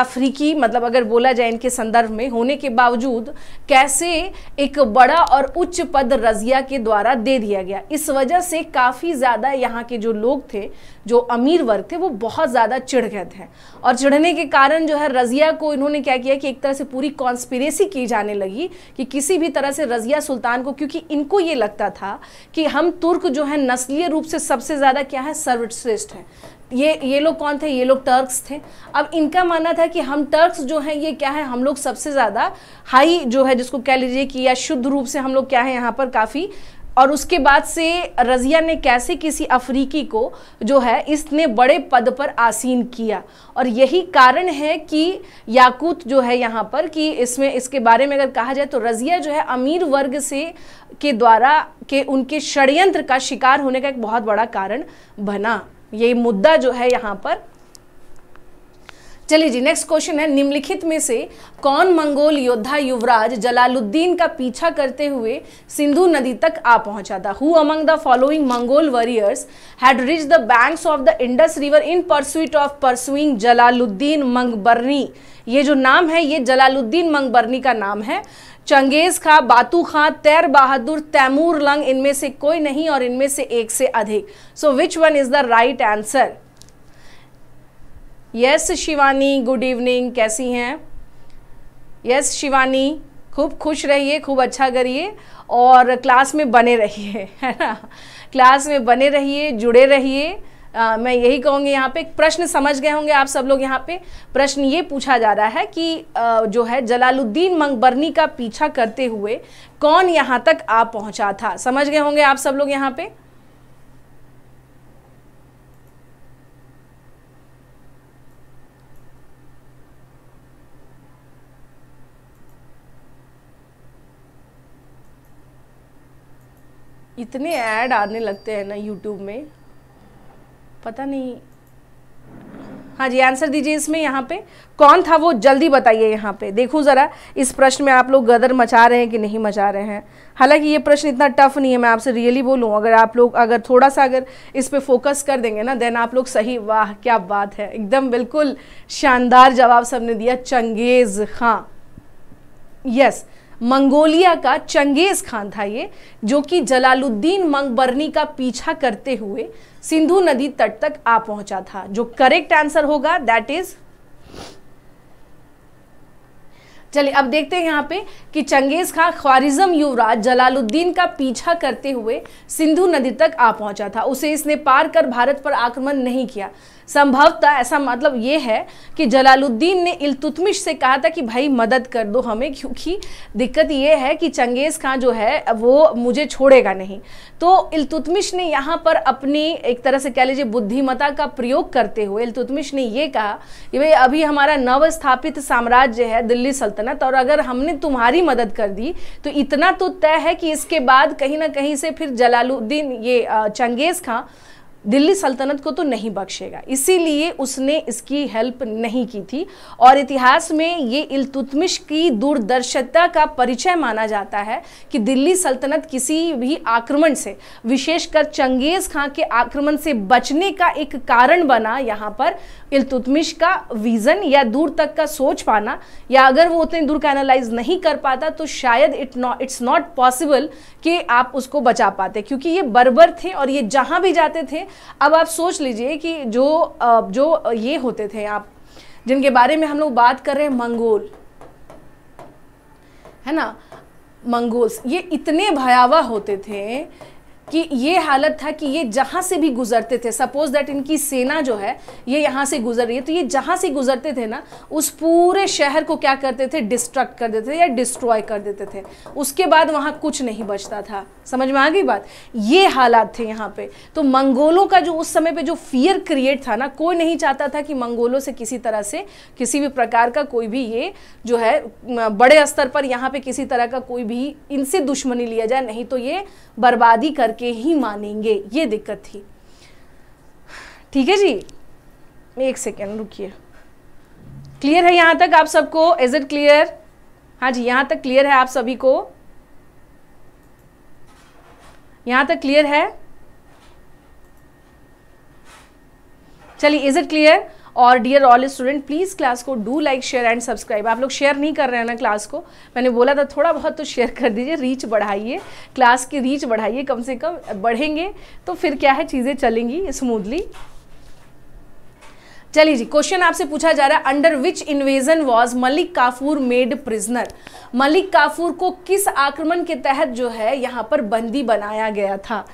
अफ्रीकी मतलब अगर बोला जाए इनके संदर्भ में होने के बावजूद कैसे एक बड़ा और उच्च पद रजिया के द्वारा दे दिया गया इस वजह से काफ़ी ज़्यादा यहाँ के जो लोग थे जो अमीर वर्ग थे वो बहुत ज़्यादा चिढ़ गए थे और चिढ़ने के कारण जो है रजिया को इन्होंने क्या किया कि एक तरह से पूरी कॉन्स्पिरेसी की जाने लगी कि किस किसी भी तरह से रजिया सुल्तान को क्योंकि इनको ये लगता था कि हम तुर्क जो है नस्लीय रूप से सबसे ज़्यादा क्या है सर्वश्रेष्ठ हैं ये ये लोग कौन थे ये लोग टर्क्स थे अब इनका मानना था कि हम टर्क्स जो हैं ये क्या है हम लोग सबसे ज़्यादा हाई जो है जिसको कह लीजिए कि या शुद्ध रूप से हम लोग क्या है यहाँ पर काफ़ी और उसके बाद से रज़िया ने कैसे किसी अफ्रीकी को जो है इसने बड़े पद पर आसीन किया और यही कारण है कि याकूत जो है यहाँ पर कि इसमें इसके बारे में अगर कहा जाए तो रज़िया जो है अमीर वर्ग से के द्वारा के उनके षड्यंत्र का शिकार होने का एक बहुत बड़ा कारण बना यही मुद्दा जो है यहाँ पर चलिए जी नेक्स्ट क्वेश्चन है निम्नलिखित में से कौन मंगोल योद्धा युवराज जलालुद्दीन का पीछा करते हुए सिंधु नदी तक आ पहुंचा था who among the following Mongol warriors had reach the banks of the Indus river in pursuit of pursuing Jalaluddin Mangbarni ये जो नाम है ये जलालुद्दीन मंगबरनी का नाम है चंगेज खां बातू खां तैर बहादुर तैमूर लंग इनमें से कोई नहीं और इनमें से एक से अधिक so which one is the right answer yes Shivani good evening कैसी हैं यस शिवानी खूब खुश रहिए खूब अच्छा करिए और क्लास में बने रहिए <laughs> है ना क्लास में बने रहिए जुड़े रहिए मैं यही कहूँगी यहाँ पे प्रश्न समझ गए होंगे आप सब लोग यहाँ पे प्रश्न ये पूछा जा रहा है कि आ, जो है जलालुद्दीन मंगबरनी का पीछा करते हुए कौन यहाँ तक आ पहुँचा था समझ गए होंगे आप सब लोग यहाँ पर इतने ऐड आने लगते हैं ना यूट्यूब में पता नहीं हाँ जी आंसर दीजिए इसमें यहाँ पे कौन था वो जल्दी बताइए यहाँ पे देखो ज़रा इस प्रश्न में आप लोग गदर मचा रहे हैं कि नहीं मचा रहे हैं हालांकि ये प्रश्न इतना टफ नहीं है मैं आपसे रियली बोलूँ अगर आप लोग अगर थोड़ा सा अगर इस पे फोकस कर देंगे ना देन आप लोग सही वाह क्या बात है एकदम बिल्कुल शानदार जवाब सबने दिया चंगेज़ खां हाँ। यस मंगोलिया का चंगेज खान था ये जो कि जलालुद्दीन मंगबरनी का पीछा करते हुए सिंधु नदी तट तक आ पहुंचा था जो करेक्ट आंसर होगा दैट इज चलिए अब देखते हैं यहाँ पे कि चंगेज खान ख्वारिजम युवराज जलालुद्दीन का पीछा करते हुए सिंधु नदी तक आ पहुंचा था उसे इसने पार कर भारत पर आक्रमण नहीं किया संभवतः ऐसा मतलब ये है कि जलालुद्दीन ने इलतुतमिश से कहा था कि भाई मदद कर दो हमें क्योंकि दिक्कत ये है कि चंगेज़ खां जो है वो मुझे छोड़ेगा नहीं तो इलतुतमिश ने यहाँ पर अपनी एक तरह से कह लीजिए बुद्धिमता का प्रयोग करते हुए इलतुतमिश ने ये कहा कि भाई अभी हमारा नवस्थापित साम्राज्य है दिल्ली सल्तनत और अगर हमने तुम्हारी मदद कर दी तो इतना तो तय है कि इसके बाद कहीं ना कहीं से फिर जलालुद्दीन ये चंगेज़ खां दिल्ली सल्तनत को तो नहीं बख्शेगा इसीलिए उसने इसकी हेल्प नहीं की थी और इतिहास में ये इलतुतमिश की दूरदर्शिता का परिचय माना जाता है कि दिल्ली सल्तनत किसी भी आक्रमण से विशेषकर चंगेज़ खां के आक्रमण से बचने का एक कारण बना यहाँ पर इलतुतमिश का विज़न या दूर तक का सोच पाना या अगर वो उतने दूर का एनालाइज नहीं कर पाता तो शायद it not it's not possible कि आप उसको बचा पाते क्योंकि ये बर्बर थे और ये जहाँ भी जाते थे अब आप सोच लीजिए कि जो जो ये होते थे आप जिनके बारे में हम लोग बात कर रहे हैं मंगोल है ना मंगोल्स ये इतने भयावह होते थे कि ये हालत था कि ये जहां से भी गुजरते थे सपोज दैट इनकी सेना जो है ये यहां से गुजर रही है तो ये जहां से गुजरते थे ना उस पूरे शहर को क्या करते थे डिस्ट्रक्ट कर देते थे या डिस्ट्रॉय कर देते थे उसके बाद वहां कुछ नहीं बचता था समझ में आ गई बात ये हालात थे यहां पे तो मंगोलों का जो उस समय पे जो फियर क्रिएट था ना कोई नहीं चाहता था कि मंगोलों से किसी तरह से किसी भी प्रकार का कोई भी ये जो है बड़े स्तर पर यहाँ पे किसी तरह का कोई भी इनसे दुश्मनी लिया जाए नहीं तो ये बर्बादी कर करके ही मानेंगे ये दिक्कत थी ठीक है जी एक सेकेंड रुकिए क्लियर है यहां तक आप सबको इज इट क्लियर हाँ जी यहां तक क्लियर है आप सभी को यहां तक क्लियर है चलिए इज इट क्लियर और dear all student please class को do like share and subscribe आप लोग शेयर नहीं कर रहे हैं ना क्लास को मैंने बोला था थोड़ा बहुत तो शेयर कर दीजिए रीच बढ़ाइए क्लास की रीच बढ़ाइए कम से कम बढ़ेंगे तो फिर क्या है चीज़ें चलेंगी स्मूथली चलिए जी क्वेश्चन आपसे पूछा जा रहा है under which invasion was Malik Kafur made prisoner Malik Kafur को किस आक्रमण के तहत जो है यहाँ पर बंदी बनाया गया था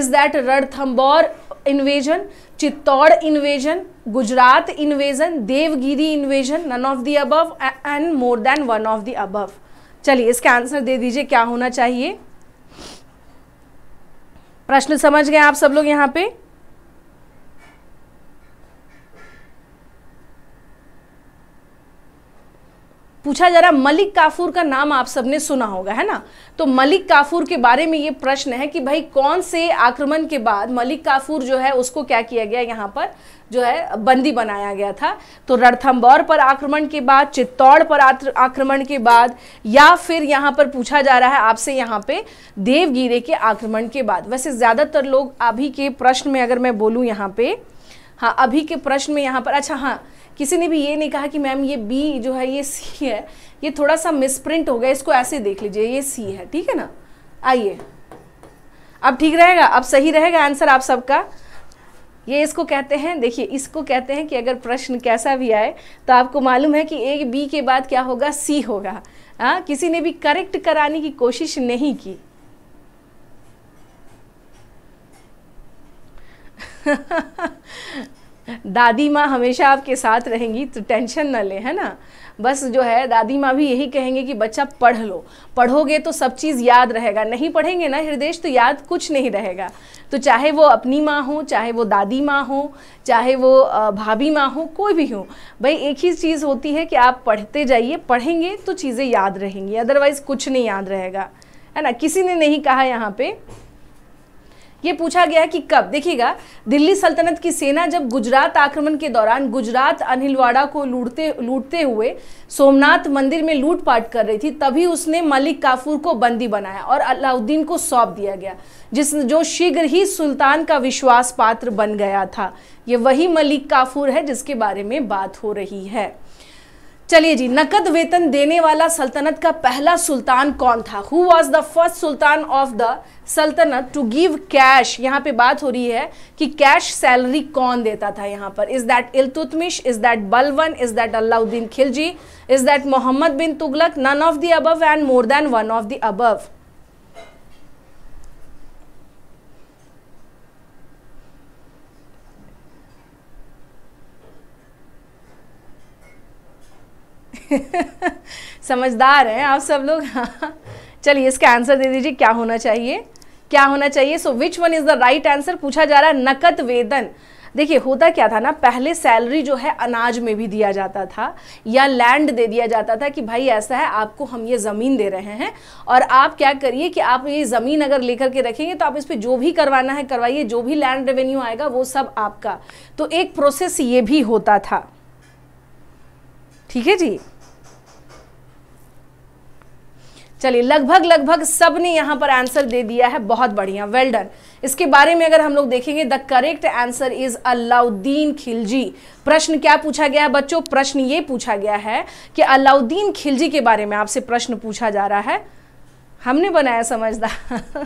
is that Ranthambore invasion Chittor invasion Gujarat invasion Devagiri invasion none of the above and more than one of the above चलिए इसका आंसर दे दीजिए क्या होना चाहिए प्रश्न समझ गए आप सब लोग यहाँ पे पूछा जा रहा है मलिक काफूर का नाम आप सबने सुना होगा है ना तो मलिक काफूर के बारे में ये प्रश्न है कि भाई कौन से आक्रमण के बाद मलिक काफूर जो है उसको क्या किया गया यहाँ पर जो है बंदी बनाया गया था तो रणथम्बौर पर आक्रमण के बाद चित्तौड़ पर आक्रमण के बाद या फिर यहाँ पर पूछा जा रहा है आपसे यहाँ पे देवगिरे के आक्रमण के बाद वैसे ज़्यादातर लोग अभी के प्रश्न में अगर मैं बोलूँ यहाँ पे हाँ अभी के प्रश्न में यहाँ पर अच्छा हाँ किसी ने भी ये नहीं कहा कि मैम ये बी जो है ये सी है ये थोड़ा सा मिसप्रिंट हो गया इसको ऐसे देख लीजिए ये सी है ठीक है ना आइए अब ठीक रहेगा अब सही रहेगा आंसर आप सबका ये इसको कहते हैं देखिए इसको कहते हैं कि अगर प्रश्न कैसा भी आए तो आपको मालूम है कि ए बी के बाद क्या होगा सी होगा हाँ किसी ने भी करेक्ट कराने की कोशिश नहीं की <laughs> दादी माँ हमेशा आपके साथ रहेंगी तो टेंशन ना लें है ना बस जो है दादी माँ भी यही कहेंगे कि बच्चा पढ़ लो पढ़ोगे तो सब चीज़ याद रहेगा नहीं पढ़ेंगे ना हृदय तो याद कुछ नहीं रहेगा तो चाहे वो अपनी माँ हो चाहे वो दादी माँ हो चाहे वो भाभी माँ हो कोई भी हो भाई एक ही चीज़ होती है कि आप पढ़ते जाइए पढ़ेंगे तो चीज़ें याद रहेंगी अदरवाइज़ कुछ नहीं याद रहेगा है ना किसी ने नहीं कहा यहाँ पर ये पूछा गया है कि कब देखिएगा दिल्ली सल्तनत की सेना जब गुजरात आक्रमण के दौरान गुजरात अनिलवाड़ा को लूटते लूटते हुए सोमनाथ मंदिर में लूटपाट कर रही थी तभी उसने मलिक काफूर को बंदी बनाया और अलाउद्दीन को सौंप दिया गया जिस जो शीघ्र ही सुल्तान का विश्वास पात्र बन गया था ये वही मलिक काफूर है जिसके बारे में बात हो रही है चलिए जी नकद वेतन देने वाला सल्तनत का पहला सुल्तान कौन था who was the first sultan of the सल्तनत टू गिव कैश यहाँ पे बात हो रही है कि कैश सैलरी कौन देता था यहाँ पर is that Iltutmish is that Balban is that Alauddin Khilji is that Muhammad bin Tughlaq none of the above and more than one of the above <laughs> समझदार हैं आप सब लोग हाँ <laughs> चलिए इसका आंसर दे दीजिए क्या होना चाहिए क्या होना चाहिए so which one is the right answer पूछा जा रहा है नकद वेतन देखिए होता क्या था ना पहले सैलरी जो है अनाज में भी दिया जाता था या लैंड दे दिया जाता था कि भाई ऐसा है आपको हम ये ज़मीन दे रहे हैं और आप क्या करिए कि आप ये ज़मीन अगर लेकर के रखेंगे तो आप इस पर जो भी करवाना है करवाइए जो भी लैंड रेवेन्यू आएगा वो सब आपका तो एक प्रोसेस ये भी होता था ठीक है जी चलिए लगभग लगभग सब ने यहाँ पर आंसर दे दिया है बहुत बढ़िया वेल डन इसके बारे में अगर हम लोग देखेंगे the correct answer is Alauddin Khilji प्रश्न क्या पूछा गया है बच्चों प्रश्न ये पूछा गया है कि अलाउद्दीन खिलजी के बारे में आपसे प्रश्न पूछा जा रहा है हमने बनाया समझदार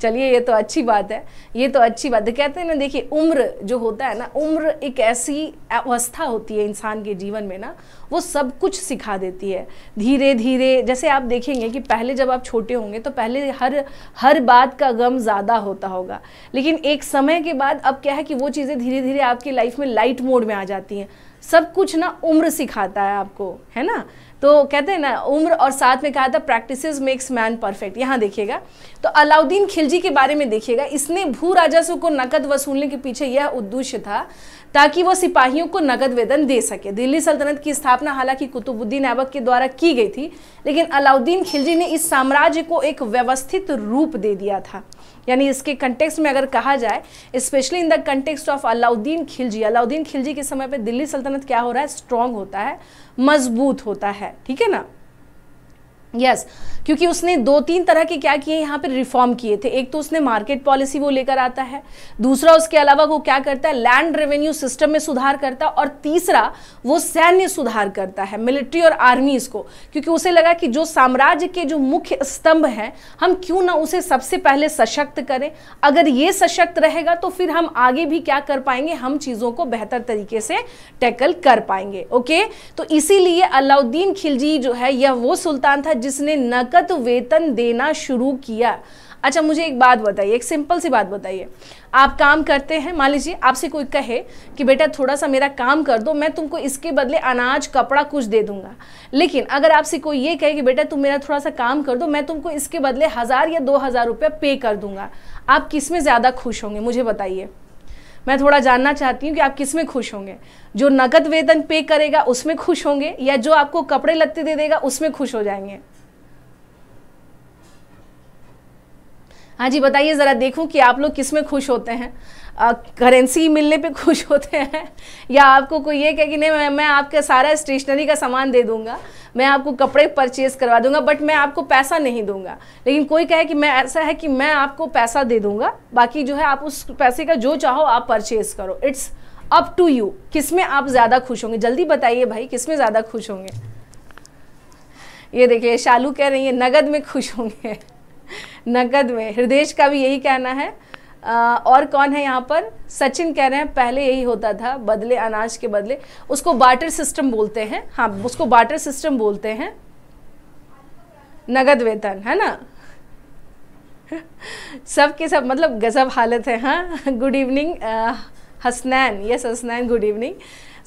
चलिए ये तो अच्छी बात है ये तो अच्छी बात है कहते हैं ना देखिए उम्र जो होता है ना उम्र एक ऐसी अवस्था होती है इंसान के जीवन में ना वो सब कुछ सिखा देती है धीरे धीरे जैसे आप देखेंगे कि पहले जब आप छोटे होंगे तो पहले हर हर बात का गम ज़्यादा होता होगा लेकिन एक समय के बाद अब क्या है कि वो चीज़ें धीरे धीरे आपकी लाइफ में लाइट मोड में आ जाती हैं सब कुछ ना उम्र सिखाता है आपको है ना तो कहते हैं ना उम्र और साथ में कहा था प्रैक्टिस मेक्स मैन परफेक्ट यहाँ देखिएगा तो अलाउद्दीन खिलजी के बारे में देखिएगा इसने भू राजस्व को नकद वसूलने के पीछे यह उद्देश्य था ताकि वो सिपाहियों को नगद वेतन दे सके दिल्ली सल्तनत की स्थापना हालांकि कुतुबुद्दीन ऐबक के द्वारा की गई थी लेकिन अलाउद्दीन खिलजी ने इस साम्राज्य को एक व्यवस्थित रूप दे दिया था यानी इसके कंटेक्स्ट में अगर कहा जाए specially in the context of Alauddin Khilji Alauddin Khilji के समय पर दिल्ली सल्तनत क्या हो रहा है स्ट्रांग होता है मजबूत होता है ठीक है ना यस yes, क्योंकि उसने दो तीन तरह के क्या किए यहाँ पर रिफॉर्म किए थे एक तो उसने मार्केट पॉलिसी वो लेकर आता है दूसरा उसके अलावा वो क्या करता है लैंड रेवेन्यू सिस्टम में सुधार करता है और तीसरा वो सैन्य सुधार करता है मिलिट्री और आर्मीज को क्योंकि उसे लगा कि जो साम्राज्य के जो मुख्य स्तंभ हैं हम क्यों ना उसे सबसे पहले सशक्त करें अगर ये सशक्त रहेगा तो फिर हम आगे भी क्या कर पाएंगे हम चीज़ों को बेहतर तरीके से टैकल कर पाएंगे ओके तो इसीलिए अलाउद्दीन खिलजी जो है यह वो सुल्तान था जिसने नकद वेतन देना शुरू किया अच्छा मुझे एक बात बताइए एक सिंपल सी बात बताइए आप काम करते हैं मान लीजिए आपसे कोई कहे कि बेटा थोड़ा सा मेरा काम कर दो मैं तुमको इसके बदले अनाज कपड़ा कुछ दे दूंगा लेकिन अगर आपसे कोई ये कहे कि बेटा तुम मेरा थोड़ा सा काम कर दो मैं तुमको इसके बदले हज़ार या दो हज़ार रुपया पे कर दूंगा आप किस में ज़्यादा खुश होंगे मुझे बताइए मैं थोड़ा जानना चाहती हूँ कि आप किस में खुश होंगे जो नकद वेतन पे करेगा उसमें खुश होंगे या जो आपको कपड़े लत्ते दे देगा उसमें खुश हो जाएंगे हाँ जी बताइए ज़रा देखूं कि आप लोग किस में खुश होते हैं करेंसी मिलने पे खुश होते हैं या आपको कोई ये कहे कि नहीं मैं मैं आपके सारा स्टेशनरी का सामान दे दूंगा मैं आपको कपड़े परचेज करवा दूंगा बट मैं आपको पैसा नहीं दूंगा लेकिन कोई कहे कि मैं ऐसा है कि मैं आपको पैसा दे दूंगा बाकी जो है आप उस पैसे का जो चाहो आप परचेज करो इट्स अप टू यू किस में आप ज़्यादा खुश होंगे जल्दी बताइए भाई किस में ज़्यादा खुश होंगे ये देखिए शालू कह रही है नगद में खुश होंगे नगद में हृदय का भी यही कहना है और कौन है यहाँ पर सचिन कह रहे हैं पहले यही होता था बदले अनाज के बदले उसको बाटर सिस्टम बोलते हैं हाँ उसको बाटर सिस्टम बोलते हैं नगद वेतन है ना सब के सब मतलब गजब हालत है हाँ good evening Hasnain yes Hasnain good evening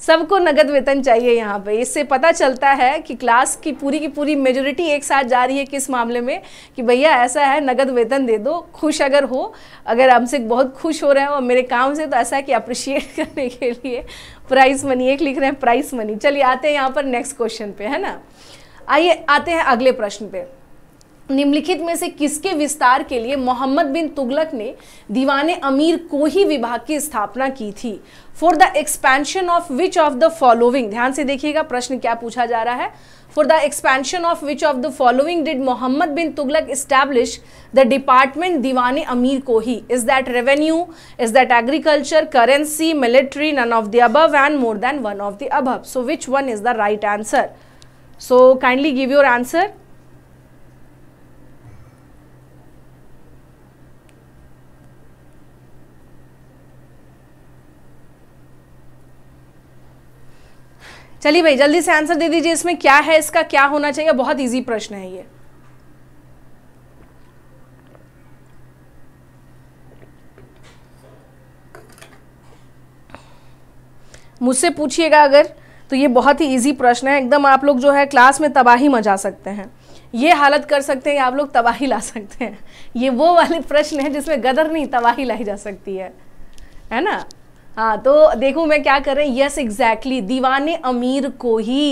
सबको नगद वेतन चाहिए यहाँ पे इससे पता चलता है कि क्लास की पूरी की पूरी मेजोरिटी एक साथ जा रही है किस मामले में कि भैया ऐसा है नगद वेतन दे दो खुश अगर हो अगर हमसे बहुत खुश हो रहे हैं और मेरे काम से तो ऐसा है कि अप्रिशिएट <laughs> करने के लिए प्राइस मनी एक लिख रहे हैं प्राइस मनी चलिए आते हैं यहाँ पर नेक्स्ट क्वेश्चन पे है ना आइए आते हैं अगले प्रश्न पे निम्नलिखित में से किसके विस्तार के लिए मोहम्मद बिन तुगलक ने दीवान अमीर को ही विभाग की स्थापना की थी for the expansion of which of the following ध्यान से देखिएगा प्रश्न क्या पूछा जा रहा है for the expansion of which of the following did Muhammad bin Tughlaq establish the department Diwan Amir को ही is that revenue is that agriculture currency military none of the above and more than one of the above so which one is the right answer so kindly give your answer चलिए भाई जल्दी से answer दे दीजिए इसमें क्या है इसका क्या होना चाहिए बहुत ईजी प्रश्न है ये मुझसे पूछिएगा अगर तो ये बहुत ही इजी प्रश्न है एकदम आप लोग जो है क्लास में तबाही मचा सकते हैं ये हालत कर सकते हैं आप लोग तबाही ला सकते हैं ये वो वाले प्रश्न है जिसमें गदर नहीं तबाही लाई जा सकती है है ना हाँ तो देखो मैं क्या कर रही यस एग्जैक्टली दीवान अमीर को ही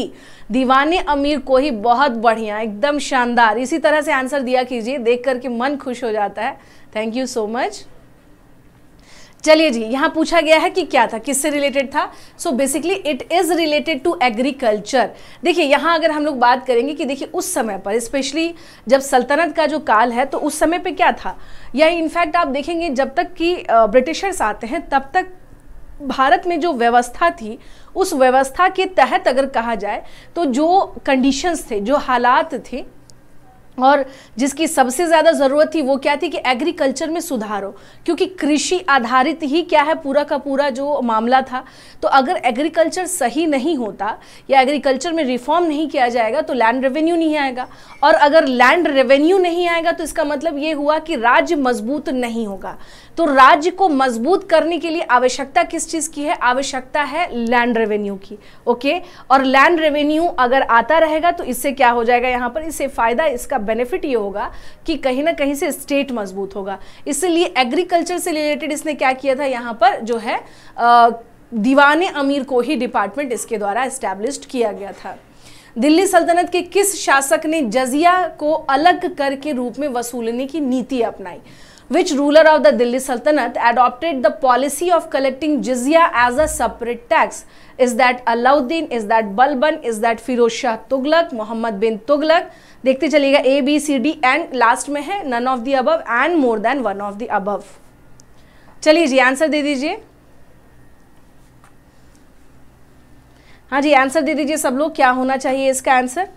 दीवान अमीर को ही बहुत बढ़िया एकदम शानदार इसी तरह से आंसर दिया कीजिए देख करके मन खुश हो जाता है थैंक यू सो मच चलिए जी यहाँ पूछा गया है कि क्या था किससे रिलेटेड था so basically it is related to agriculture देखिए यहाँ अगर हम लोग बात करेंगे कि देखिए उस समय पर स्पेशली जब सल्तनत का जो काल है तो उस समय पे क्या था या इनफैक्ट आप देखेंगे जब तक कि ब्रिटिशर्स आते हैं तब तक भारत में जो व्यवस्था थी उस व्यवस्था के तहत अगर कहा जाए तो जो कंडीशंस थे जो हालात थे और जिसकी सबसे ज़्यादा ज़रूरत थी वो क्या थी कि एग्रीकल्चर में सुधार हो क्योंकि कृषि आधारित ही क्या है पूरा का पूरा जो मामला था तो अगर एग्रीकल्चर सही नहीं होता या एग्रीकल्चर में रिफॉर्म नहीं किया जाएगा तो लैंड रेवेन्यू नहीं आएगा और अगर लैंड रेवेन्यू नहीं आएगा तो इसका मतलब ये हुआ कि राज्य मजबूत नहीं होगा तो राज्य को मजबूत करने के लिए आवश्यकता किस चीज़ की है आवश्यकता है लैंड रेवेन्यू की ओके और लैंड रेवेन्यू अगर आता रहेगा तो इससे क्या हो जाएगा यहाँ पर इससे फ़ायदा इसका बेनिफिट ये होगा कि कहीं ना कहीं से स्टेट मजबूत होगा इसलिए एग्रीकल्चर से रिलेटेड इसने क्या किया था यहां पर जो है दीवाने अमीर को ही डिपार्टमेंट इसके द्वारा इस्टेब्लिश किया गया था दिल्ली सल्तनत के किस शासक ने जजिया को अलग कर के रूप में वसूलने की नीति अपनाई which ruler of the Delhi Sultanate adopted the policy of collecting jizya as a separate tax? Is that Alauddin? Is that Balban? Is that Firoz Shah Tughlaq? Muhammad bin Tughlaq? देखते चलिएगा A, B, C, D and last में है none of the above and more than one of the above. चलिए जी answer दे दीजिए हाँ जी answer दे दीजिए सब लोग क्या होना चाहिए इसका answer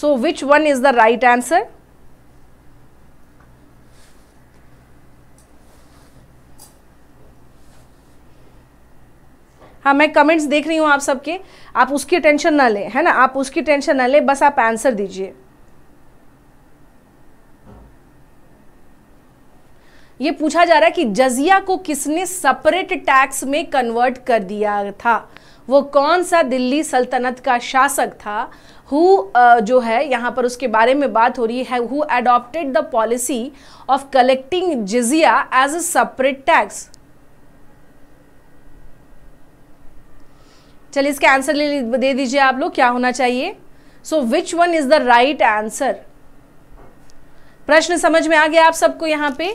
so which one is the right answer हाँ मैं कमेंट्स देख रही हूँ आप सबके आप उसकी टेंशन ना लें है ना आप उसकी टेंशन ना लें बस आप आंसर दीजिए ये पूछा जा रहा है कि जजिया को किसने सेपरेट टैक्स में कन्वर्ट कर दिया था वो कौन सा दिल्ली सल्तनत का शासक था हु uh, जो है यहाँ पर उसके बारे में बात हो रही है who adopted the policy of collecting जजिया एज अ सेपरेट टैक्स चलिए इसके आंसर ले दे दीजिए आप लोग क्या होना चाहिए so which one is the right answer प्रश्न समझ में आ गया आप सबको यहां पे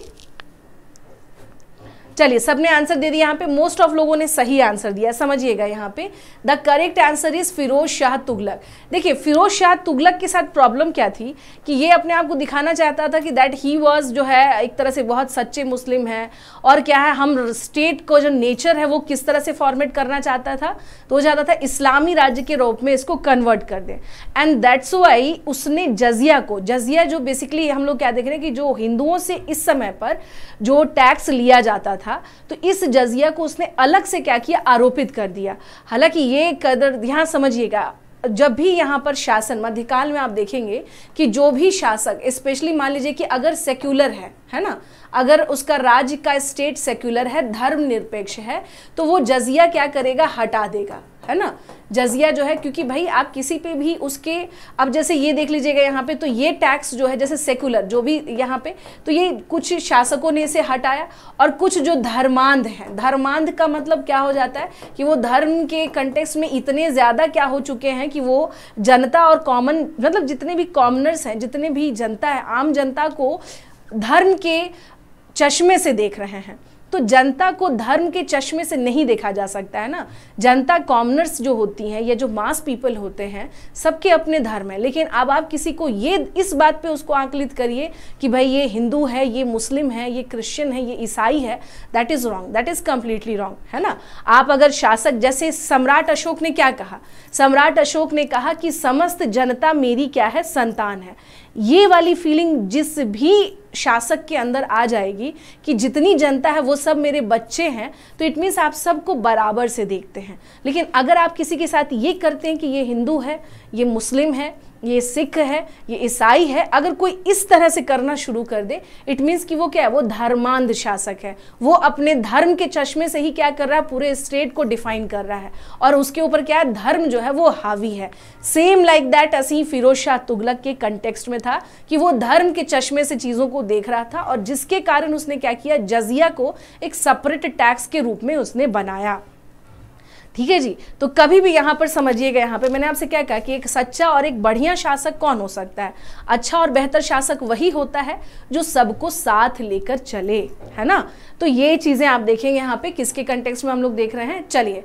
चलिए सबने आंसर दे दिया यहाँ पे मोस्ट ऑफ लोगों ने सही आंसर दिया समझिएगा यहाँ पे the correct answer is Firoz Shah Tughlaq देखिए फिरोज शाह तुगलक के साथ प्रॉब्लम क्या थी कि ये अपने आप को दिखाना चाहता था कि दैट ही वॉज जो है एक तरह से बहुत सच्चे मुस्लिम हैं और क्या है हम स्टेट को जो नेचर है वो किस तरह से फॉर्मेट करना चाहता था तो वो चाहता था इस्लामी राज्य के रूप में इसको कन्वर्ट कर दें एंड दैट्स वाई उसने जजिया को जजिया जो बेसिकली हम लोग क्या देख रहे हैं कि जो हिंदुओं से इस समय पर जो टैक्स लिया जाता था था तो इस जजिया को उसने अलग से क्या किया आरोपित कर दिया हालांकि ये कदर यहाँ समझिएगा जब भी यहाँ पर शासन मध्यकाल में आप देखेंगे कि जो भी शासक स्पेशली मान लीजिए कि अगर सेक्युलर है है ना अगर उसका राज्य का स्टेट सेक्युलर है धर्म निरपेक्ष है तो वो जजिया क्या करेगा हटा देगा है ना जजिया जो है क्योंकि भाई आप किसी पे भी उसके अब जैसे ये देख लीजिएगा यहाँ पे तो ये टैक्स जो है जैसे सेकुलर जो भी यहाँ पे तो ये कुछ शासकों ने इसे हटाया और कुछ जो धर्मांध हैं धर्मांध का मतलब क्या हो जाता है कि वो धर्म के कंटेक्स में इतने ज़्यादा क्या हो चुके हैं कि वो जनता और कॉमन मतलब जितने भी कॉमनर्स हैं जितने भी जनता है आम जनता को धर्म के चश्मे से देख रहे हैं तो जनता को धर्म के चश्मे से नहीं देखा जा सकता है ना जनता कॉमनर्स जो होती हैं या जो मास पीपल होते हैं सबके अपने धर्म हैं लेकिन अब आप किसी को ये इस बात पे उसको आंकलित करिए कि भाई ये हिंदू है ये मुस्लिम है ये क्रिश्चियन है ये ईसाई है that is wrong that is completely wrong है ना आप अगर शासक जैसे सम्राट अशोक ने क्या कहा सम्राट अशोक ने कहा कि समस्त जनता मेरी क्या है संतान है ये वाली फीलिंग जिस भी शासक के अंदर आ जाएगी कि जितनी जनता है वो सब मेरे बच्चे हैं तो इट मीन्स आप सबको बराबर से देखते हैं लेकिन अगर आप किसी के साथ ये करते हैं कि ये हिंदू है ये मुस्लिम है ये सिख है ये ईसाई है अगर कोई इस तरह से करना शुरू कर दे इट मीन्स कि वो क्या है वो धर्मांध शासक है वो अपने धर्म के चश्मे से ही क्या कर रहा है पूरे स्टेट को डिफाइन कर रहा है और उसके ऊपर क्या है धर्म जो है वो हावी है सेम लाइक दैट असी फिरोज शाह तुगलक के कंटेक्स्ट में था कि वो धर्म के चश्मे से चीज़ों को देख रहा था और जिसके कारण उसने क्या किया जजिया को एक सपरेट टैक्स के रूप में उसने बनाया ठीक है जी तो कभी भी यहां पर समझिएगा यहां पे मैंने आपसे क्या कहा कि एक सच्चा और एक बढ़िया शासक कौन हो सकता है अच्छा और बेहतर शासक वही होता है जो सबको साथ लेकर चले है ना तो ये चीज़ें आप देखेंगे यहाँ पे किसके कंटेक्स्ट में हम लोग देख रहे हैं चलिए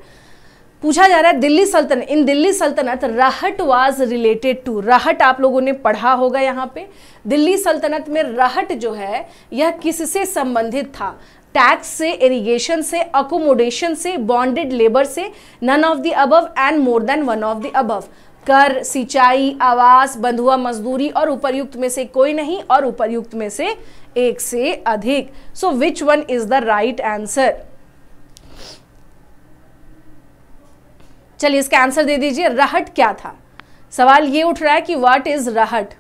पूछा जा रहा है दिल्ली सल्तनत इन दिल्ली सल्तनत राहट वाज रिलेटेड टू राहट आप लोगों ने पढ़ा होगा यहाँ पे दिल्ली सल्तनत में राहट जो है यह किससे संबंधित था टैक्स से इरिगेशन से अकोमोडेशन से बॉन्डेड लेबर से none of the above and more than one of the above कर सिंचाई आवास बंधुआ मजदूरी और उपरयुक्त में से कोई नहीं और उपरयुक्त में से एक से अधिक so which one is the right answer चलिए इसका आंसर दे दीजिए रहट क्या था सवाल ये उठ रहा है कि व्हाट इज रहट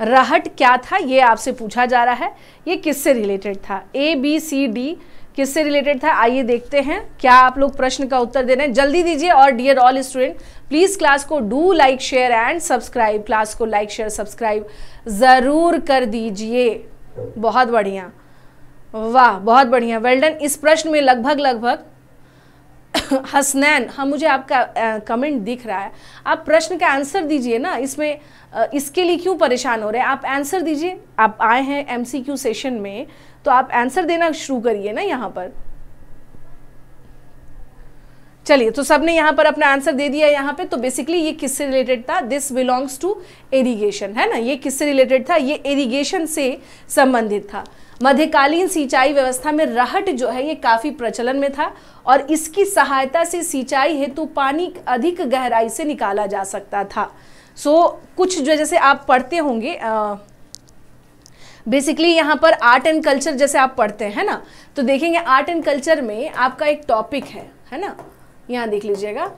रहट क्या था ये आपसे पूछा जा रहा है ये किससे रिलेटेड था ए बी सी डी किससे रिलेटेड था आइए देखते हैं क्या आप लोग प्रश्न का उत्तर दे रहे हैं जल्दी दीजिए और dear all student please class को do like share and subscribe class को लाइक शेयर सब्सक्राइब ज़रूर कर दीजिए बहुत बढ़िया वाह बहुत बढ़िया वेल्डन इस प्रश्न में लगभग लगभग <coughs> हसनैन हाँ मुझे आपका कमेंट दिख रहा है आप प्रश्न का आंसर दीजिए ना इसमें इसके लिए क्यों परेशान हो रहे हैं आप आंसर दीजिए आप आए हैं एमसीक्यू सेशन में तो आप आंसर देना शुरू करिए ना यहाँ पर चलिए तो सबने यहाँ पर अपना आंसर दे दिया यहाँ पे तो बेसिकली ये किससे रिलेटेड था दिस बिलोंग्स टू एरिगेशन है ना ये किससे रिलेटेड था ये एरिगेशन से संबंधित था मध्यकालीन सिंचाई व्यवस्था में राहट जो है ये काफ़ी प्रचलन में था और इसकी सहायता से सिंचाई हेतु पानी अधिक गहराई से निकाला जा सकता था सो so, कुछ जो जैसे आप पढ़ते होंगे बेसिकली यहाँ पर आर्ट एंड कल्चर जैसे आप पढ़ते हैं ना तो देखेंगे आर्ट एंड कल्चर में आपका एक टॉपिक है है ना यहाँ देख लीजिएगा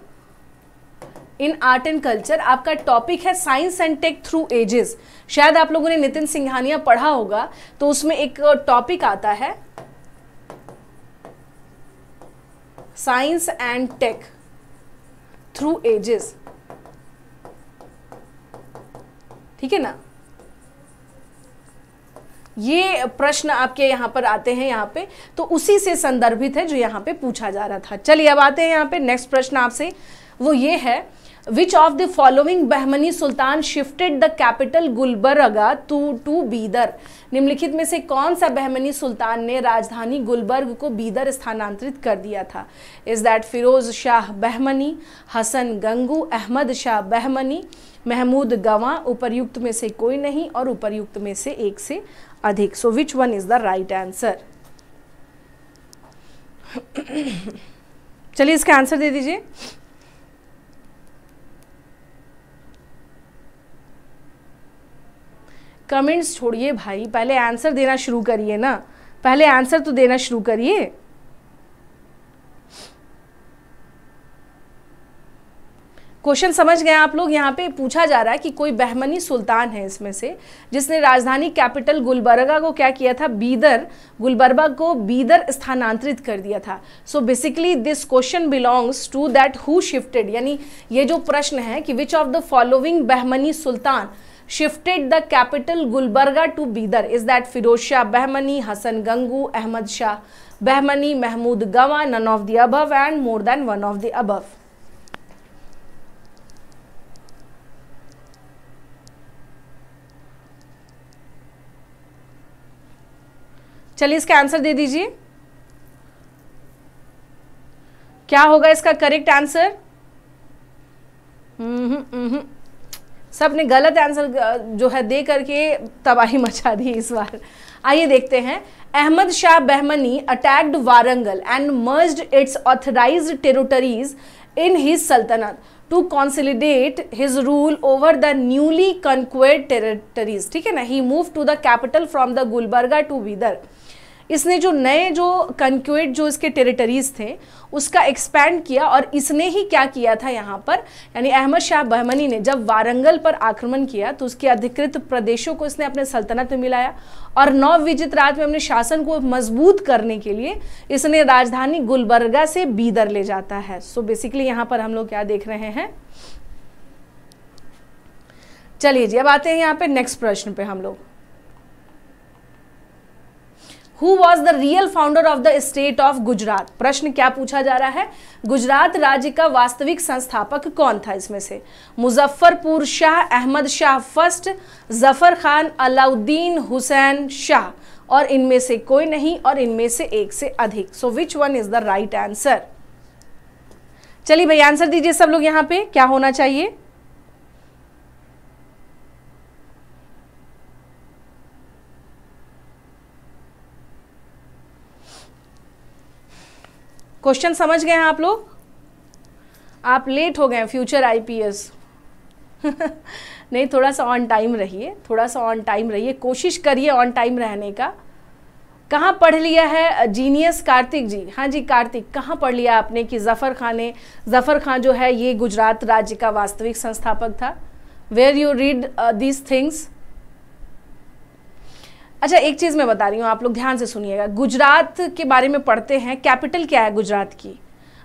इन आर्ट एंड कल्चर आपका टॉपिक है science and tech through ages शायद आप लोगों ने नितिन सिंघानिया पढ़ा होगा तो उसमें एक टॉपिक आता है science and tech through ages ठीक है ना ये प्रश्न आपके यहाँ पर आते हैं यहाँ पे तो उसी से संदर्भित है जो यहाँ पे पूछा जा रहा था चलिए अब आते हैं यहां पे नेक्स्ट प्रश्न आपसे वो ये है which of the following Bahmani sultan shifted the capital Gulbarga to to Bidar निम्नलिखित में से कौन सा बहमनी सुल्तान ने राजधानी गुलबर्ग को बीदर स्थानांतरित कर दिया था इज़ दैट फिरोज़ शाह बहमनी हसन गंगू अहमद शाह बहमनी महमूद गवा उपरयुक्त में से कोई नहीं और उपरयुक्त में से एक से अधिक so which one is the right answer चलिए इसका आंसर दे दीजिए कमेंट्स छोड़िए भाई पहले आंसर देना शुरू करिए ना पहले आंसर तो देना शुरू करिए क्वेश्चन समझ गए आप लोग यहाँ पे पूछा जा रहा है कि कोई बहमनी सुल्तान है इसमें से जिसने राजधानी कैपिटल गुलबर्गा को क्या किया था बीदर गुलबर्गा को बीदर स्थानांतरित कर दिया था so basically this question belongs to that who shifted यानी ये जो प्रश्न है कि which of the following Bahmani sultan shifted the capital Gulbarga to Bidar is that Firoz Shah Bahmani Hasan Gangu Ahmad Shah Bahmani Mahmud Gawan none of the above and more than one of the above चलिए इसका answer दे दीजिए क्या होगा इसका करेक्ट आंसर हम्म, हम्म। सब ने गलत आंसर जो है दे करके तबाही मचा दी इस बार आइए देखते हैं Ahmad Shah Bahmani attacked Warangal and merged its authorise territories in his सल्तनत to consolidate his rule over the newly conquered territories ठीक है ना he move to the capital from the Gulbarga to Bidar इसने जो नए जो कंक्वेट जो इसके टेरिटरीज थे उसका एक्सपैंड किया और इसने ही क्या किया था यहाँ पर यानी अहमद शाह बहमनी ने जब वारंगल पर आक्रमण किया तो उसके अधिकृत प्रदेशों को इसने अपने सल्तनत में मिलाया और नौ विजित राज में अपने शासन को मजबूत करने के लिए इसने राजधानी गुलबर्गा से बीदर ले जाता है सो बेसिकली यहाँ पर हम लोग क्या देख रहे हैं चलिए जी अब आते हैं यहाँ पे नेक्स्ट प्रश्न पे हम लोग who was the real founder of the state of Gujarat प्रश्न क्या पूछा जा रहा है गुजरात राज्य का वास्तविक संस्थापक कौन था इसमें से मुजफ्फरपुर शाह अहमद शाह फर्स्ट जफर खान अलाउद्दीन हुसैन शाह और इनमें से कोई नहीं और इनमें से एक से अधिक so which one is the right answer चलिए भाई आंसर दीजिए सब लोग यहाँ पे क्या होना चाहिए क्वेश्चन समझ गए हैं आप लोग आप लेट हो गए हैं फ्यूचर आईपीएस <laughs> नहीं थोड़ा सा ऑन टाइम रहिए थोड़ा सा ऑन टाइम रहिए कोशिश करिए ऑन टाइम रहने का कहाँ पढ़ लिया है जीनियस कार्तिक जी हाँ जी कार्तिक कहाँ पढ़ लिया आपने कि जफ़र खान ने जफ़र खां जो है ये गुजरात राज्य का वास्तविक संस्थापक था where you read these things अच्छा एक चीज़ मैं बता रही हूँ आप लोग ध्यान से सुनिएगा गुजरात के बारे में पढ़ते हैं कैपिटल क्या है गुजरात की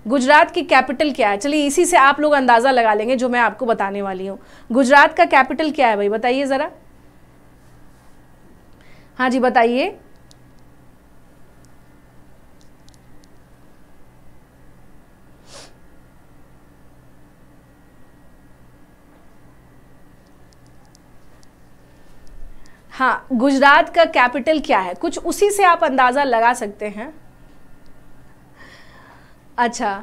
गुजरात की कैपिटल क्या है चलिए इसी से आप लोग अंदाज़ा लगा लेंगे जो मैं आपको बताने वाली हूँ गुजरात का कैपिटल क्या है भाई बताइए ज़रा हाँ जी बताइए हाँ गुजरात का कैपिटल क्या है कुछ उसी से आप अंदाज़ा लगा सकते हैं अच्छा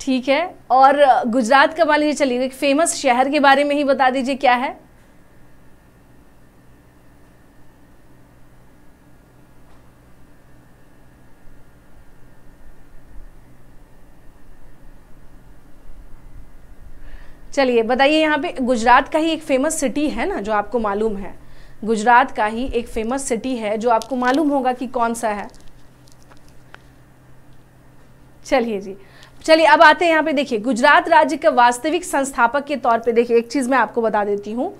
ठीक है और गुजरात का मान लीजिए चलिए एक फेमस शहर के बारे में ही बता दीजिए क्या है चलिए बताइए यहाँ पे गुजरात का ही एक फेमस सिटी है ना जो आपको मालूम है गुजरात का ही एक फेमस सिटी है जो आपको मालूम होगा कि कौन सा है चलिए जी चलिए अब आते हैं यहाँ पे देखिए गुजरात राज्य का वास्तविक संस्थापक के तौर पे देखिए एक चीज़ मैं आपको बता देती हूँ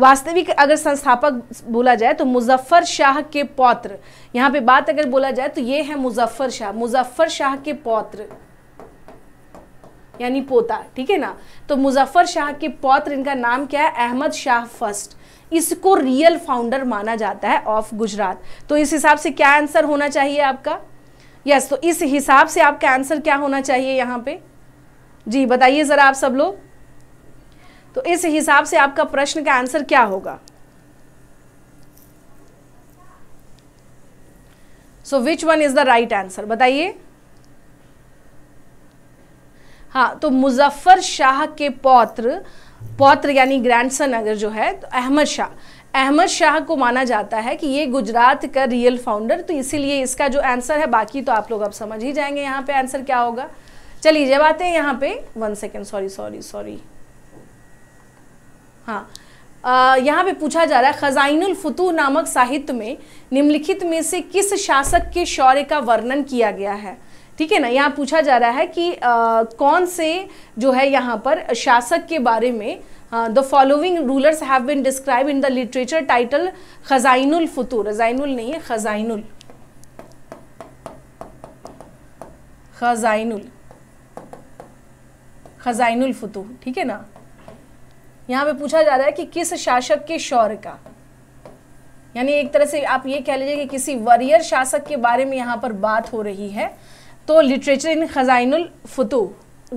वास्तविक अगर संस्थापक बोला जाए तो मुजफ्फर शाह के पौत्र यहाँ पे बात अगर बोला जाए तो ये है मुजफ्फर शाह मुजफ्फर शाह के पौत्र यानी पोता ठीक है ना तो मुजफ्फर शाह के पौत्र इनका नाम क्या है अहमद शाह फर्स्ट इसको रियल फाउंडर माना जाता है ऑफ गुजरात तो इस हिसाब से क्या आंसर होना चाहिए आपका यस yes, तो इस हिसाब से आपका आंसर क्या होना चाहिए यहाँ पे जी बताइए ज़रा आप सब लोग तो इस हिसाब से आपका प्रश्न का आंसर क्या होगा so which one is the right answer बताइए हाँ तो मुजफ्फर शाह के पौत्र पौत्र यानी ग्रैंडसन अगर जो है तो अहमद शाह अहमद शाह को माना जाता है कि ये गुजरात का रियल फाउंडर तो इसीलिए इसका जो आंसर है बाकी तो आप लोग अब समझ ही जाएंगे यहाँ पे आंसर क्या होगा चलिए जब आते हैं यहाँ पे one second sorry sorry sorry हाँ आ, यहाँ पे पूछा जा रहा है खजाइनुल फतू नामक साहित्य में निम्नलिखित में से किस शासक के शौर्य का वर्णन किया गया है ठीक है ना यहाँ पूछा जा रहा है कि आ, कौन से जो है यहाँ पर शासक के बारे में the following rulers have been describe in the literature title Khazainul Futuh रजाइनुल नहीं है खजाइनुल खजाइनुल खजाइनुल फतूर ठीक है ना यहाँ पे पूछा जा रहा है कि किस शासक के शौर्य का यानी एक तरह से आप ये कह लीजिए कि किसी वरियर शासक के बारे में यहाँ पर बात हो रही है तो लिटरेचर इन खजाइनुल फतू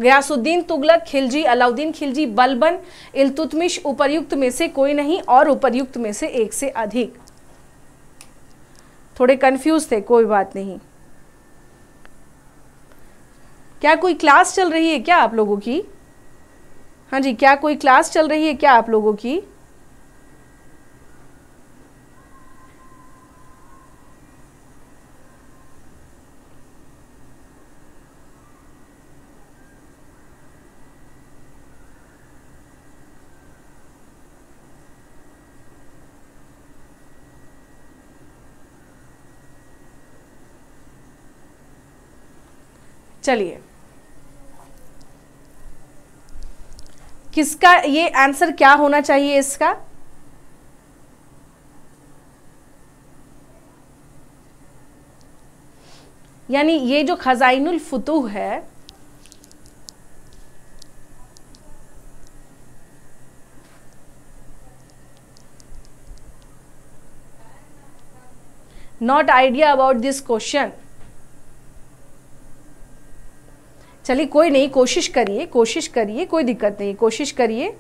गयासुद्दीन तुगलक खिलजी अलाउद्दीन खिलजी बलबन इलतुतमिश उपरयुक्त में से कोई नहीं और उपरयुक्त में से एक से अधिक थोड़े कंफ्यूज थे कोई बात नहीं क्या कोई क्लास चल रही है क्या आप लोगों की हाँ जी क्या कोई क्लास चल रही है क्या आप लोगों की चलिए किसका ये आंसर क्या होना चाहिए इसका यानी ये जो खजाइनुल फुतूह है not idea about this question चलिए कोई नहीं कोशिश करिए कोशिश करिए कोई दिक्कत नहीं कोशिश करिए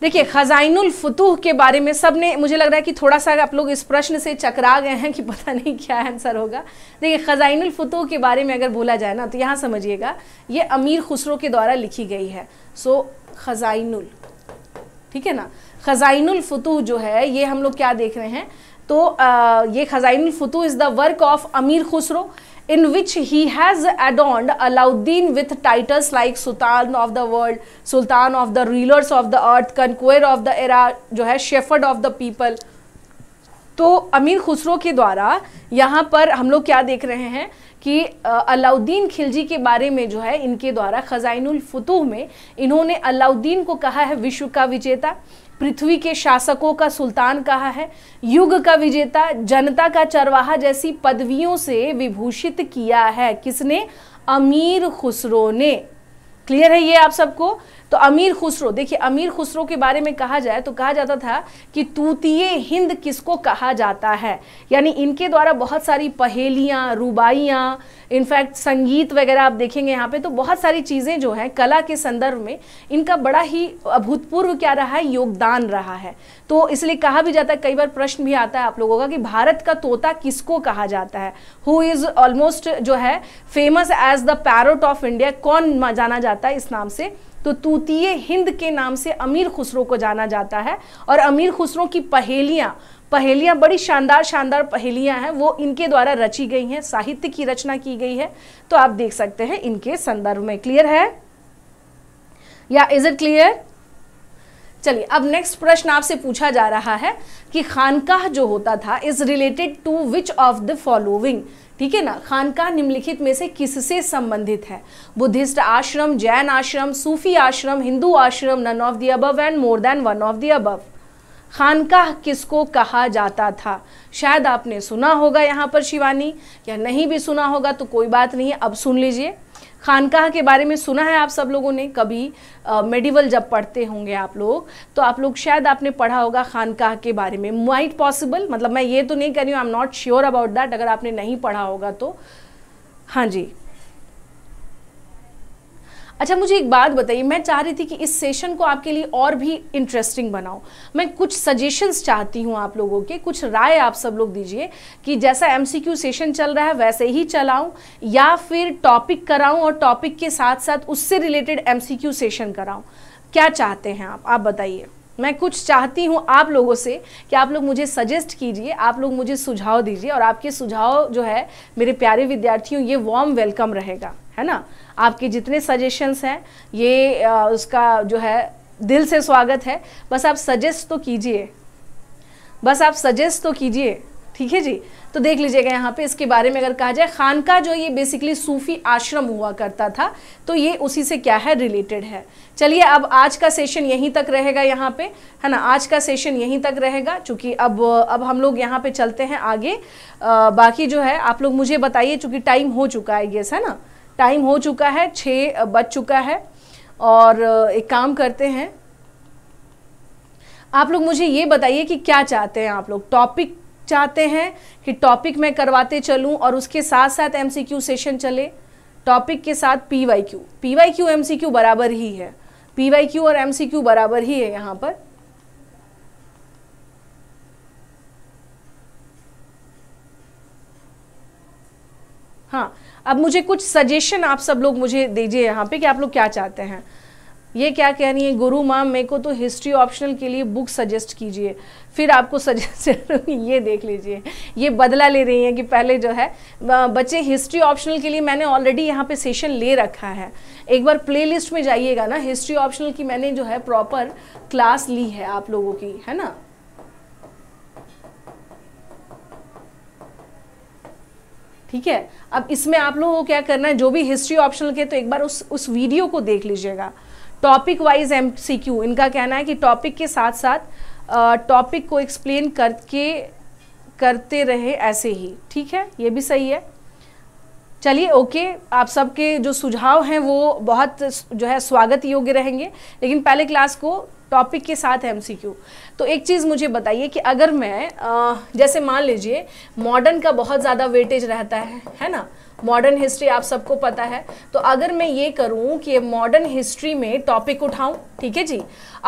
देखिए खजाइनुल फतूह के बारे में सबने मुझे लग रहा है कि थोड़ा सा आप लोग इस प्रश्न से चकरा गए हैं कि पता नहीं क्या आंसर होगा देखिए खजाइनुल फतूह के बारे में अगर बोला जाए ना तो यहाँ समझिएगा ये अमीर खुसरो के द्वारा लिखी गई है सो खजाइनुल ठीक है ना खजाइनुल फतूह जो है ये हम लोग क्या देख रहे हैं तो ये Khazain Futuh is the work of Amir Khusro in which he has adorned Alauddin with titles like sultan of the world sultan of the rulers of the earth conqueror of the era जो है शेफर्ड ऑफ द पीपल तो अमीर खुसरो के द्वारा यहाँ पर हम लोग क्या देख रहे हैं कि अलाउद्दीन खिलजी के बारे में जो है इनके द्वारा खजाइन फुतूह में इन्होंने अलाउद्दीन को कहा है विश्व का विजेता पृथ्वी के शासकों का सुल्तान कहा है युग का विजेता जनता का चरवाहा जैसी पदवियों से विभूषित किया है किसने अमीर खुसरो ने क्लियर है ये आप सबको तो अमीर खुसरो देखिए अमीर खुसरो के बारे में कहा जाए तो कहा जाता था कि तूतीय हिंद किसको कहा जाता है यानी इनके द्वारा बहुत सारी पहेलियां रुबाइयां इनफैक्ट संगीत वगैरह आप देखेंगे यहाँ पे तो बहुत सारी चीज़ें जो हैं कला के संदर्भ में इनका बड़ा ही अभूतपूर्व क्या रहा है योगदान रहा है तो इसलिए कहा भी जाता है कई बार प्रश्न भी आता है आप लोगों का कि भारत का तोता किसको कहा जाता है हु इज़ ऑलमोस्ट जो है famous as the parrot of India कौन जाना जाता है इस नाम से तो तूतीय हिंद के नाम से अमीर खुसरो को जाना जाता है और अमीर खुसरो की पहेलियाँ पहेलियाँ बड़ी शानदार शानदार पहेलियाँ हैं वो इनके द्वारा रची गई हैं साहित्य की रचना की गई है तो आप देख सकते हैं इनके संदर्भ में क्लियर है या इज इट क्लियर चलिए अब नेक्स्ट प्रश्न आपसे पूछा जा रहा है कि खानकाह जो होता था is related to which of the following ठीक है ना खानका निम्नलिखित में से किससे संबंधित है बुद्धिस्ट आश्रम जैन आश्रम सूफी आश्रम हिंदू आश्रम none of the above and more than one of the above खानका किसको कहा जाता था शायद आपने सुना होगा यहाँ पर शिवानी या नहीं भी सुना होगा तो कोई बात नहीं अब सुन लीजिए खानकाह के बारे में सुना है आप सब लोगों ने कभी मेडिवल जब पढ़ते होंगे आप लोग तो आप लोग शायद आपने पढ़ा होगा खानकाह के बारे में माइट पॉसिबल मतलब मैं ये तो नहीं कह रही हूँ I am not sure about that अगर आपने नहीं पढ़ा होगा तो हाँ जी अच्छा मुझे एक बात बताइए मैं चाह रही थी कि इस सेशन को आपके लिए और भी इंटरेस्टिंग बनाओ मैं कुछ सजेशंस चाहती हूँ आप लोगों के कुछ राय आप सब लोग दीजिए कि जैसा एम सेशन चल रहा है वैसे ही चलाऊँ या फिर टॉपिक कराऊँ और टॉपिक के साथ साथ उससे रिलेटेड एम सेशन कराऊँ क्या चाहते हैं आप आप बताइए मैं कुछ चाहती हूँ आप लोगों से कि आप लोग मुझे सजेस्ट कीजिए आप लोग मुझे सुझाव दीजिए और आपके सुझाव जो है मेरे प्यारे विद्यार्थियों ये वार्म वेलकम रहेगा है ना आपके जितने सजेशंस हैं ये आ, उसका जो है दिल से स्वागत है बस आप सजेस्ट तो कीजिए बस आप सजेस्ट तो कीजिए ठीक है जी तो देख लीजिएगा यहाँ पे इसके बारे में अगर कहा जाए खान का जो ये बेसिकली सूफी आश्रम हुआ करता था तो ये उसी से क्या है रिलेटेड है चलिए अब आज का सेशन यहीं तक रहेगा यहाँ पे है ना आज का सेशन यहीं तक रहेगा चूँकि अब अब हम लोग यहाँ पे चलते हैं आगे आ, बाकी जो है आप लोग मुझे बताइए चूँकि टाइम हो चुका है गेस है ना टाइम हो चुका है छः बज चुका है और एक काम करते हैं आप लोग मुझे ये बताइए कि क्या चाहते हैं आप लोग टॉपिक चाहते हैं कि टॉपिक मैं करवाते चलूं और उसके साथ साथ एमसीक्यू सेशन चले टॉपिक के साथ PYQ PYQ Q Q Q बराबर ही है पीवाईक्यू क्यू और एमसीक्यू क्यू बराबर ही है यहां पर हाँ अब मुझे कुछ सजेशन आप सब लोग मुझे दीजिए यहाँ पे कि आप लोग क्या चाहते हैं ये क्या कह रही है गुरु माँ मेरे को तो हिस्ट्री ऑप्शनल के लिए बुक सजेस्ट कीजिए फिर आपको सजेस्ट <laughs> ये देख लीजिए ये बदला ले रही है कि पहले जो है बच्चे हिस्ट्री ऑप्शनल के लिए मैंने ऑलरेडी यहाँ पे सेशन ले रखा है एक बार प्लेलिस्ट में जाइएगा ना हिस्ट्री ऑप्शनल की मैंने जो है प्रॉपर क्लास ली है आप लोगों की है ना ठीक है अब इसमें आप लोगों को क्या करना है जो भी हिस्ट्री ऑप्शनल के तो एक बार उस उस वीडियो को देख लीजिएगा टॉपिक वाइज एम इनका कहना है कि टॉपिक के साथ साथ टॉपिक को एक्सप्लेन करके करते रहे ऐसे ही ठीक है ये भी सही है चलिए ओके आप सबके जो सुझाव हैं वो बहुत जो है स्वागत योग्य रहेंगे लेकिन पहले क्लास को टॉपिक के साथ एमसीक्यू तो एक चीज़ मुझे बताइए कि अगर मैं आ, जैसे मान लीजिए मॉडर्न का बहुत ज़्यादा वेटेज रहता है है ना मॉडर्न हिस्ट्री आप सबको पता है तो अगर मैं ये करूं कि मॉडर्न हिस्ट्री में टॉपिक उठाऊं ठीक है जी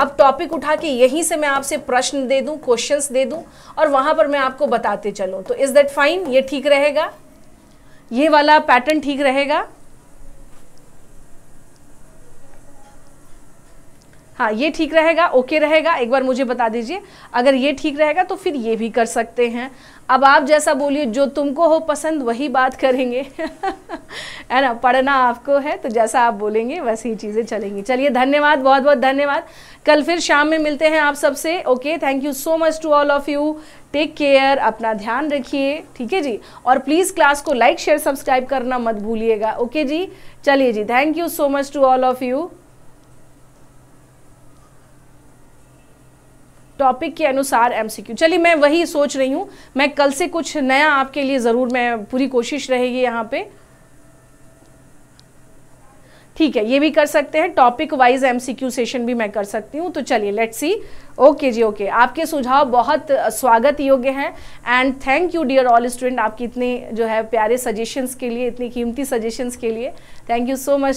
अब टॉपिक उठा के यहीं से मैं आपसे प्रश्न दे दूं क्वेश्चंस दे दूं और वहां पर मैं आपको बताते चलूं तो इज़ दैट फाइन ये ठीक रहेगा ये वाला पैटर्न ठीक रहेगा हाँ ये ठीक रहेगा ओके रहेगा एक बार मुझे बता दीजिए अगर ये ठीक रहेगा तो फिर ये भी कर सकते हैं अब आप जैसा बोलिए जो तुमको हो पसंद वही बात करेंगे <laughs> है ना पढ़ना आपको है तो जैसा आप बोलेंगे वैसे ही चीज़ें चलेंगी चलिए धन्यवाद बहुत बहुत धन्यवाद कल फिर शाम में मिलते हैं आप सबसे okay thank you so much to all of you take care अपना ध्यान रखिए ठीक है जी और प्लीज़ क्लास को लाइक शेयर सब्सक्राइब करना मत भूलिएगा ओके जी चलिए जी thank you so much to all of you topic के अनुसार एमसीक्यू चलिए मैं वही सोच रही हूं मैं कल से कुछ नया आपके लिए ज़रूर मैं पूरी कोशिश रहेगी यहाँ पे ठीक है ये भी कर सकते हैं टॉपिक वाइज एमसीक्यू सेशन भी मैं कर सकती हूँ तो चलिए लेट्स सी ओके जी ओके आपके सुझाव बहुत स्वागत योग्य हैं and thank you dear all student आपकी इतने जो है प्यारे सजेशंस के लिए इतनी कीमती सजेशंस के लिए थैंक यू सो मच